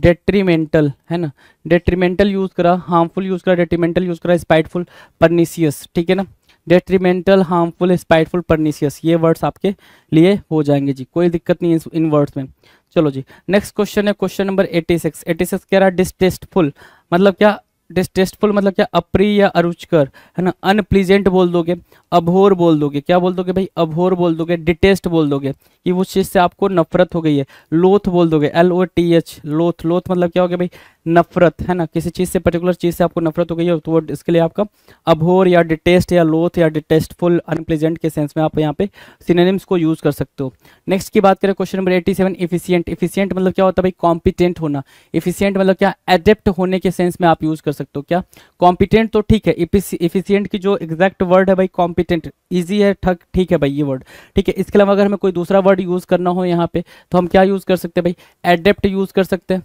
डेट्रीमेंटल है ना डेट्रीमेंटल यूज़ करा हार्मफुल यूज़ करा डेट्रीमेंटल यूज़ करा स्पाइटफुल परनीसियस ठीक है ना डेट्रीमेंटल हार्मफुल स्पाइटफुल परनीसियस ये वर्ड्स आपके लिए हो जाएंगे जी कोई दिक्कत नहीं है इन वर्ड्स में चलो जी नेक्स्ट क्वेश्चन है question number eighty six eighty six कह रहा है डिस्टेस्टफुल मतलब क्या डिस्टेस्टफुल मतलब क्या अप्रिय या अरुचकर है ना अनप्लीजेंट बोल दोगे अभोर बोल दोगे क्या बोल दोगे भाई अभोर बोल दोगे डिटेस्ट बोल दोगे कि उस चीज़ से आपको नफरत हो गई है लोथ बोल दोगे एल ओ टी एच लोथ लोथ मतलब क्या हो गया भाई नफरत है ना किसी चीज़ से पर्टिकुलर चीज़ से आपको नफरत हो गई है तो वो इसके लिए आपका अभोर या डिटेस्ट या लोथ या डिटेस्टफुल अनप्लीजेंट के सेंस में आप यहाँ पे सिनेम्स को यूज़ कर सकते हो नेक्स्ट की बात करें question number eighty seven efficient efficient मतलब क्या होता है भाई कॉम्पिटेंट होना इफिशियंट मतलब क्या एडेप्ट होने के सेंस में आप यूज़ कर सकते सकते हो क्या कॉम्पिटेंट तो ठीक है इफिशियंट की जो एग्जैक्ट वर्ड है भाई कॉम्पिटेंट ईजी है ठक ठीक है भाई ये वर्ड ठीक है इसके अलावा अगर हमें कोई दूसरा वर्ड यूज करना हो यहाँ पे तो हम क्या यूज कर सकते हैं भाई एडेप्ट यूज कर सकते हैं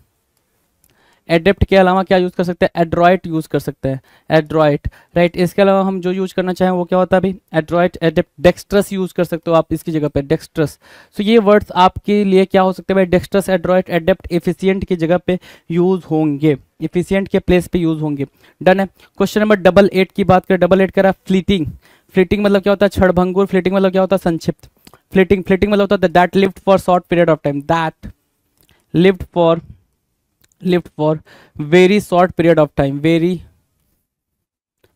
एडेप्ट के अलावा क्या यूज़ कर सकते हैं एड्रॉइड यूज़ कर सकते हैं एड्रॉइड राइट इसके अलावा हम जो यूज करना चाहें वो क्या होता है अभी एड्रॉइड एडेप्ट डेक्स्ट्रस यूज़ कर सकते हो आप इसकी जगह पे डेक्स्ट्रस सो ये वर्ड्स आपके लिए क्या हो सकते हैं भाई डेक्स्ट्रस एड्रॉइड एडेप्ट एफिशियंट की जगह पे यूज़ होंगे इफिशियंट के प्लेस पे यूज होंगे डन है क्वेश्चन नंबर डबल एट की बात करें डबल एट करा फ्लीटिंग फ्लीटिंग मतलब क्या होता है क्षणभंगुर फ्लीटिंग मतलब क्या होता है संक्षिप्त फ्लीटिंग फ्लीटिंग मतलब होता है that live for short period of time that live for lived for very short period of time very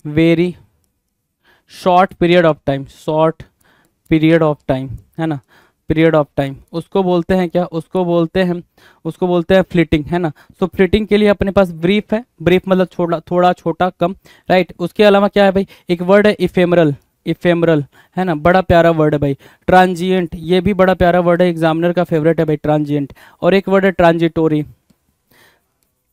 very short period of time short period of time है ना पीरियड ऑफ टाइम उसको बोलते हैं क्या उसको बोलते हैं उसको बोलते हैं फ्लिटिंग है ना सो so, फ्लिटिंग के लिए अपने पास ब्रीफ है ब्रीफ मतलब छोटा थोड़ा छोटा कम राइट उसके अलावा क्या है भाई एक वर्ड है इफेमरल इफेमरल है ना बड़ा प्यारा वर्ड है भाई ट्रांजिएंट ये भी बड़ा प्यारा वर्ड है एग्जामिनर का फेवरेट है भाई ट्रांजिएंट और एक वर्ड है ट्रांजिटोरी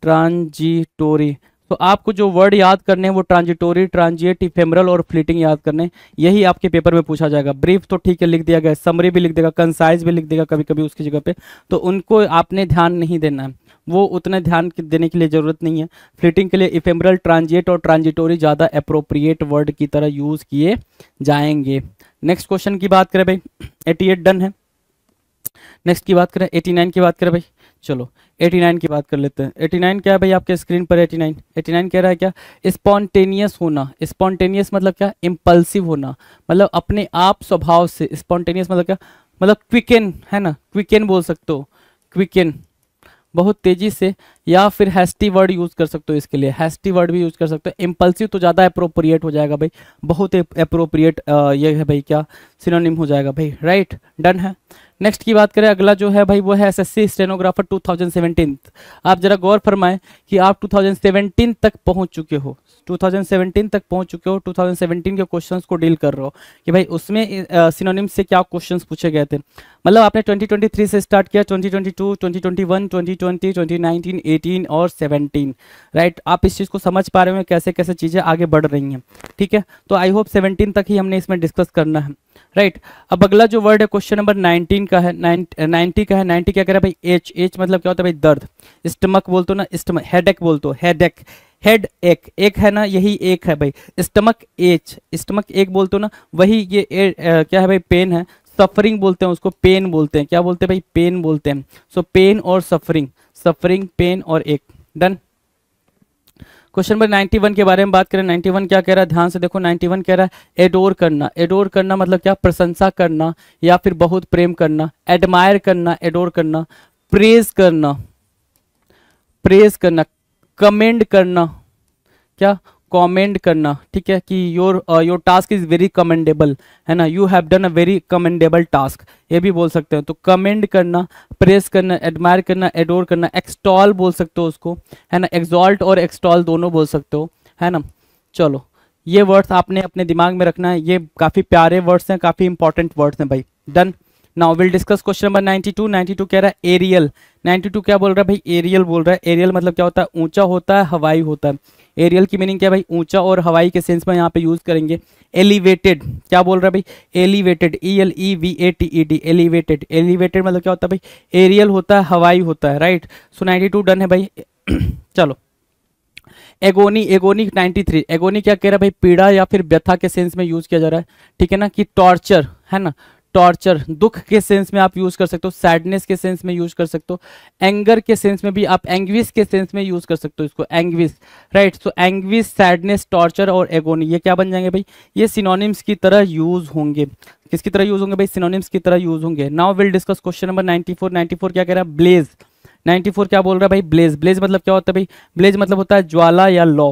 ट्रांजिटोरी तो आपको जो वर्ड याद करने हैं वो ट्रांजिटोरी ट्रांजिएट इफेमरल और फ्लिटिंग याद करने यही आपके पेपर में पूछा जाएगा ब्रीफ तो ठीक है लिख दिया गया समरी भी लिख देगा कंसाइज भी लिख देगा कभी कभी उसकी जगह पे तो उनको आपने ध्यान नहीं देना है वो उतने ध्यान देने के लिए ज़रूरत नहीं है फ्लीटिंग के लिए इफेमरल ट्रांजिएट और ट्रांजिटोरी ज़्यादा अप्रोप्रिएट वर्ड की तरह यूज़ किए जाएंगे नेक्स्ट क्वेश्चन की बात करें भाई एटी डन है नेक्स्ट की बात करें एटी की बात करें भाई चलो 89 की बात कर लेते हैं 89 क्या है भाई आपके स्क्रीन पर 89 89 कह रहा है क्या स्पॉन्टेनियस होना स्पॉन्टेनियस मतलब क्या इम्पल्सिव होना मतलब अपने आप स्वभाव से स्पॉन्टेनियस मतलब क्या मतलब क्विकन है ना क्विकन बोल सकते हो क्विकन बहुत तेजी से या फिर हैस्टी वर्ड यूज कर सकते हो इसके लिए हैस्टी वर्ड भी यूज कर सकते हो इम्पल्सिव तो ज़्यादा अप्रोप्रिएट हो जाएगा भाई बहुत अप्रोप्रिएट ये है भाई क्या सिनोनिम हो जाएगा भाई राइट right? डन है नेक्स्ट की बात करें अगला जो है भाई वो है एसएससी स्टेनोग्राफर 2017 आप जरा गौर फरमाएं कि आप 2017 तक पहुंच चुके हो 2017 तक पहुंच चुके हो 2017 के क्वेश्चंस को डील कर रहे हो कि भाई उसमें सिनोनिम से क्या क्वेश्चंस पूछे गए थे मतलब आपने 2023 से स्टार्ट किया 2022 2021 2020 2019 18 और 17 राइट आप इस चीज़ को समझ पा रहे हो कैसे कैसे चीज़ें आगे बढ़ रही हैं ठीक है तो आई होप सेवनटीन तक ही हमने इसमें डिस्कस करना है राइट right. अब अगला जो वर्ड है क्वेश्चन नंबर 19 का है नाइन्टी का है 90 क्या कह रहा है भाई एच एच मतलब क्या होता है भाई दर्द स्टमक बोलते हो ना स्टमक हेड एक बोलते दो हेड एक हेड एक एक है ना यही एक है भाई स्टमक एच स्टमक एक बोलते हो ना वही ये ए, ए, क्या है भाई पेन है सफरिंग बोलते हैं उसको पेन बोलते हैं क्या बोलते हैं भाई पेन बोलते हैं सो पेन और सफरिंग सफरिंग पेन और एक डन क्वेश्चन नंबर 91 के बारे में बात करें 91 क्या कह रहा है ध्यान से देखो 91 कह रहा है एडोर करना एडोर करना मतलब क्या प्रशंसा करना या फिर बहुत प्रेम करना एडमायर करना एडोर करना प्रेज करना प्रेज करना कमेंड करना क्या कमेंट करना ठीक है कि your your task is very commendable है ना you have done a very commendable task ये भी बोल सकते हो तो कमेंड करना प्रेस करना एडमायर करना एडोर करना एक्सटॉल बोल सकते हो उसको है ना एक्सॉल्ट और एक्सटॉल दोनों बोल सकते हो है ना चलो ये वर्ड्स आपने अपने दिमाग में रखना है ये काफ़ी प्यारे वर्ड्स हैं काफ़ी इंपॉर्टेंट वर्ड्स हैं भाई done now will discuss question number 92 92 कह रहा है एरियल 92 क्या बोल रहा है भाई एरियल बोल रहा है एरियल मतलब क्या होता है ऊंचा होता है हवाई होता है एरियल की मीनिंग क्या भाई ऊंचा और हवाई के सेंस में यहाँ पे यूज करेंगे एलिवेटेड क्या बोल रहा है भाई elevated E L E V A T E D elevated elevated मतलब क्या होता है भाई एरियल होता है हवाई होता है right so ninety two done है भाई चलो एगोनी एगोनी 93 एगोनी क्या कह रहा है भाई पीड़ा या फिर व्यथा के सेंस में यूज किया जा रहा है ठीक है ना कि टॉर्चर है ना टॉर्चर दुख के सेंस में आप यूज कर सकते हो सैडनेस के सेंस में यूज कर सकते हो एंगर के सेंस में भी आप एंग्विस के सेंस में यूज कर सकते हो इसको anguish right so anguish sadness torture और एगोनी ये क्या बन जाएंगे भाई ये सिनोनिम्स की तरह यूज होंगे किसकी तरह यूज होंगे भाई सिनोनिम्स की तरह यूज होंगे now will discuss question number 94 four क्या कह रहा है ब्लेज 94 क्या बोल रहा है भाई ब्लेज ब्लेज मतलब क्या होता है भाई ब्लेज मतलब होता है ज्वाला या लॉ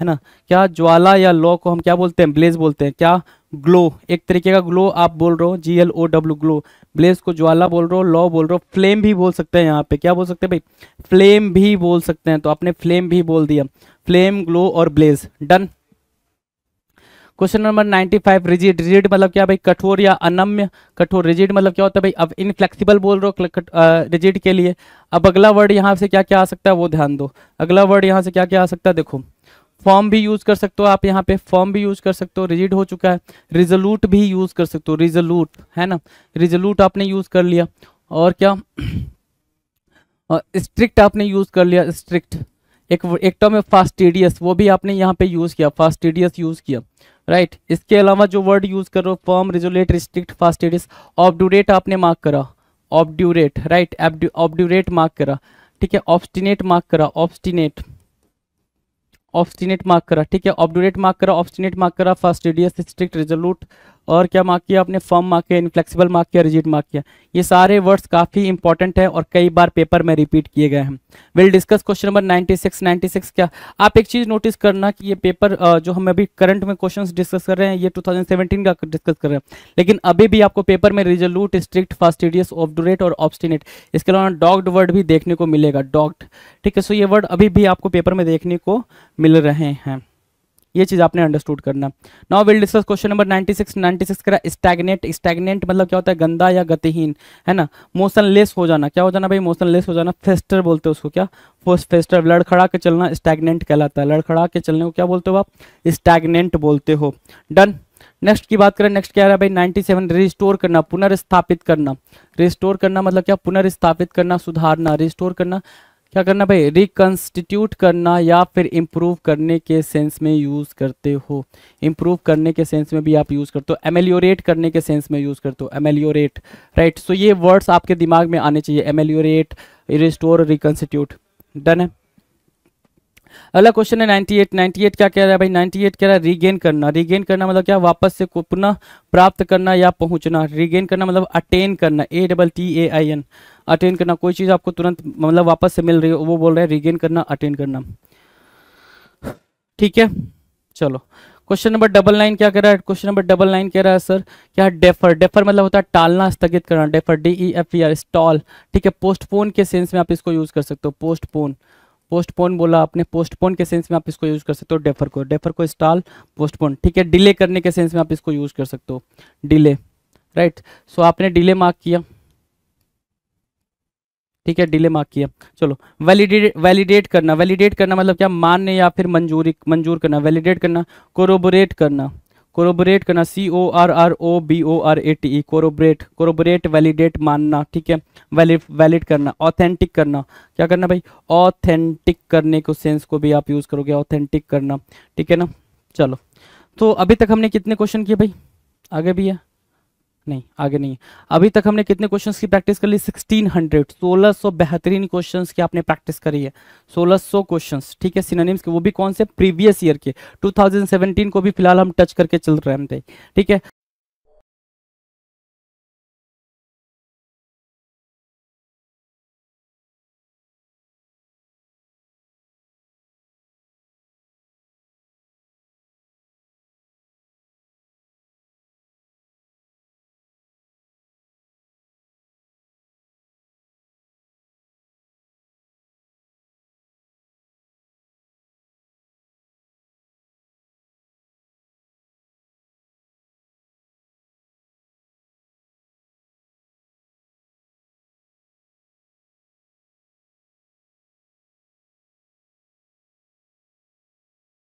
है ना क्या ज्वाला या लॉ को हम क्या बोलते हैं ब्लेज बोलते हैं क्या ग्लो एक तरीके का ग्लो आप बोल रहे हो G L O W glow blaze को ज्वाला बोल रहे हो लॉ बोल रहे हो फ्लेम भी बोल सकते हैं यहाँ पे क्या बोल सकते हैं भाई फ्लेम भी बोल सकते हैं तो आपने फ्लेम भी बोल दिया फ्लेम ग्लो और blaze done question number 95 rigid rigid मतलब क्या भाई कठोर या अनम्य कठोर रिजिड मतलब क्या होता है भाई अब इनफ्लेक्सिबल बोल रहे हो रिजिड के लिए अब अगला वर्ड यहाँ से क्या क्या आ सकता है वो ध्यान दो अगला वर्ड यहाँ से क्या क्या आ सकता है देखो फॉर्म भी यूज कर सकते हो आप यहाँ पे फॉर्म भी यूज कर सकते हो रिजिड हो चुका है रिजोलूट भी यूज कर सकते हो रिजोलूट है ना रिजोलूट आपने यूज कर लिया और क्या स्ट्रिक्ट आपने यूज कर लिया स्ट्रिक्ट एक एक टर्म है फास्टिडियस वो भी आपने यहाँ पे यूज किया फास्टिडियस यूज किया राइट right. इसके अलावा जो वर्ड यूज करो firm resolute restrict fastidious obdurate आपने मार्क करा ऑबड्यूरेट राइट ऑबड्यूरेट मार्क करा ठीक है ऑब्स्टिनेट मार्क करा ऑब्स्टिनेट ऑब्स्टिनेट मार्क करा ठीक है ऑब्डोरेट मार्क करा ऑब्स्टिनेट मार्क करा फास्टिडियस स्ट्रिक्ट रेजोलूट और क्या मार्क किया आपने फर्म मार्क किया इनफ्लेक्सिबल मार्क किया रिजिट मार्क किया ये सारे वर्ड्स काफ़ी इंपॉर्टेंट है और कई बार पेपर में रिपीट किए गए हैं विल डिस्कस क्वेश्चन नंबर 96 96 क्या आप एक चीज़ नोटिस करना कि ये पेपर जो हम अभी करंट में क्वेश्चन डिस्कस कर रहे हैं ये 2017 का डिस्कस कर रहे हैं लेकिन अभी भी आपको पेपर में रिजोलूट स्ट्रिक्ट फास्टिडियस डूरेट और ऑब्स्टिनेट इसके अलावा डॉग्ड वर्ड भी देखने को मिलेगा डॉग्ड ठीक है सो ये वर्ड अभी भी आपको पेपर में देखने को मिल रहे हैं ये चीज आपने अंडरस्टूड करना now will discuss question number 96 96 करा स्टैग्नेट स्टैग्नेट मतलब क्या होता है गंदा या गतिहीन है ना मोशनलेस हो जाना क्या हो जाना भाई मोशनलेस हो जाना फेस्टर बोलते हैं उसको क्या फेस्टर लड़खड़ा के चलना स्टैग्नेंट कहलाता है लड़खड़ा के चलने को क्या बोलते हो आप स्टैग्नेंट बोलते हो डन नेक्स्ट की बात करें नेक्स्ट क्या है भाई 97 रिस्टोर करना पुनर्स्थापित करना रिस्टोर करना मतलब क्या पुनर्स्थापित करना सुधारना रिस्टोर करना क्या करना भाई रिकन्स्टिट्यूट करना या फिर इम्प्रूव करने के सेंस में यूज़ करते हो इम्प्रूव करने के सेंस में भी आप यूज़ करते हो एमेल्योरेट करने के सेंस में यूज़ करते हो एमेल्योरेट राइट सो ये वर्ड्स आपके दिमाग में आने चाहिए एमेल्योरेट रिस्टोर रिकन्स्टिट्यूट डन है अगला क्वेश्चन है 98 98 क्या कह रहा है भाई 98 कह रहा है रीगेन करना रीगेन करना मतलब क्या वापस से पुनः प्राप्त करना या पहुंचना रीगेन करना मतलब अटेन करना A double T A I N attain करना कोई चीज़ आपको तुरंत मतलब वापस से मिल रही है वो बोल रहे हैं रिगेन करना अटेन करना ठीक है चलो क्वेश्चन नंबर डबल नाइन क्या कह रहा है क्वेश्चन नंबर डबल नाइन कह रहा है सर क्या डेफर डेफर मतलब होता है टालना स्थगित करना defer D E F E R stall ठीक है पोस्टपोन के सेंस में आप इसको यूज कर सकते हो पोस्टपोन पोस्टपोन बोला आपने पोस्टपोन के सेंस में आप इसको यूज कर सकते हो डेफर को डेफर को स्टॉल पोस्टपोन ठीक है डिले करने के सेंस में आप इसको यूज कर सकते हो डिले राइट सो आपने डिले मार्क किया ठीक है डिले मार्क किया चलो वैलिडेट वैलिडेट करना वैलिडेट करना मतलब क्या मानने या फिर मंजूरी मंजूर करना वैलिडेट करना कोरोबोरेट करना कोरोबोरेट करना C O R R O B O R A T E corroborate corroborate validate मानना ठीक है वैलिड वैलिड करना ऑथेंटिक करना क्या करना भाई ऑथेंटिक करने को सेंस को भी आप यूज़ करोगे ऑथेंटिक करना ठीक है ना चलो तो अभी तक हमने कितने क्वेश्चन किए भाई आगे भी है नहीं आगे नहीं अभी तक हमने कितने क्वेश्चंस की प्रैक्टिस कर ली 1600 सौ बेहतरीन क्वेश्चन की आपने प्रैक्टिस करी है 1600 क्वेश्चंस ठीक है सिनोनिम्स के वो भी कौन से प्रीवियस ईयर के 2017 को भी फिलहाल हम टच करके चल रहे थे ठीक है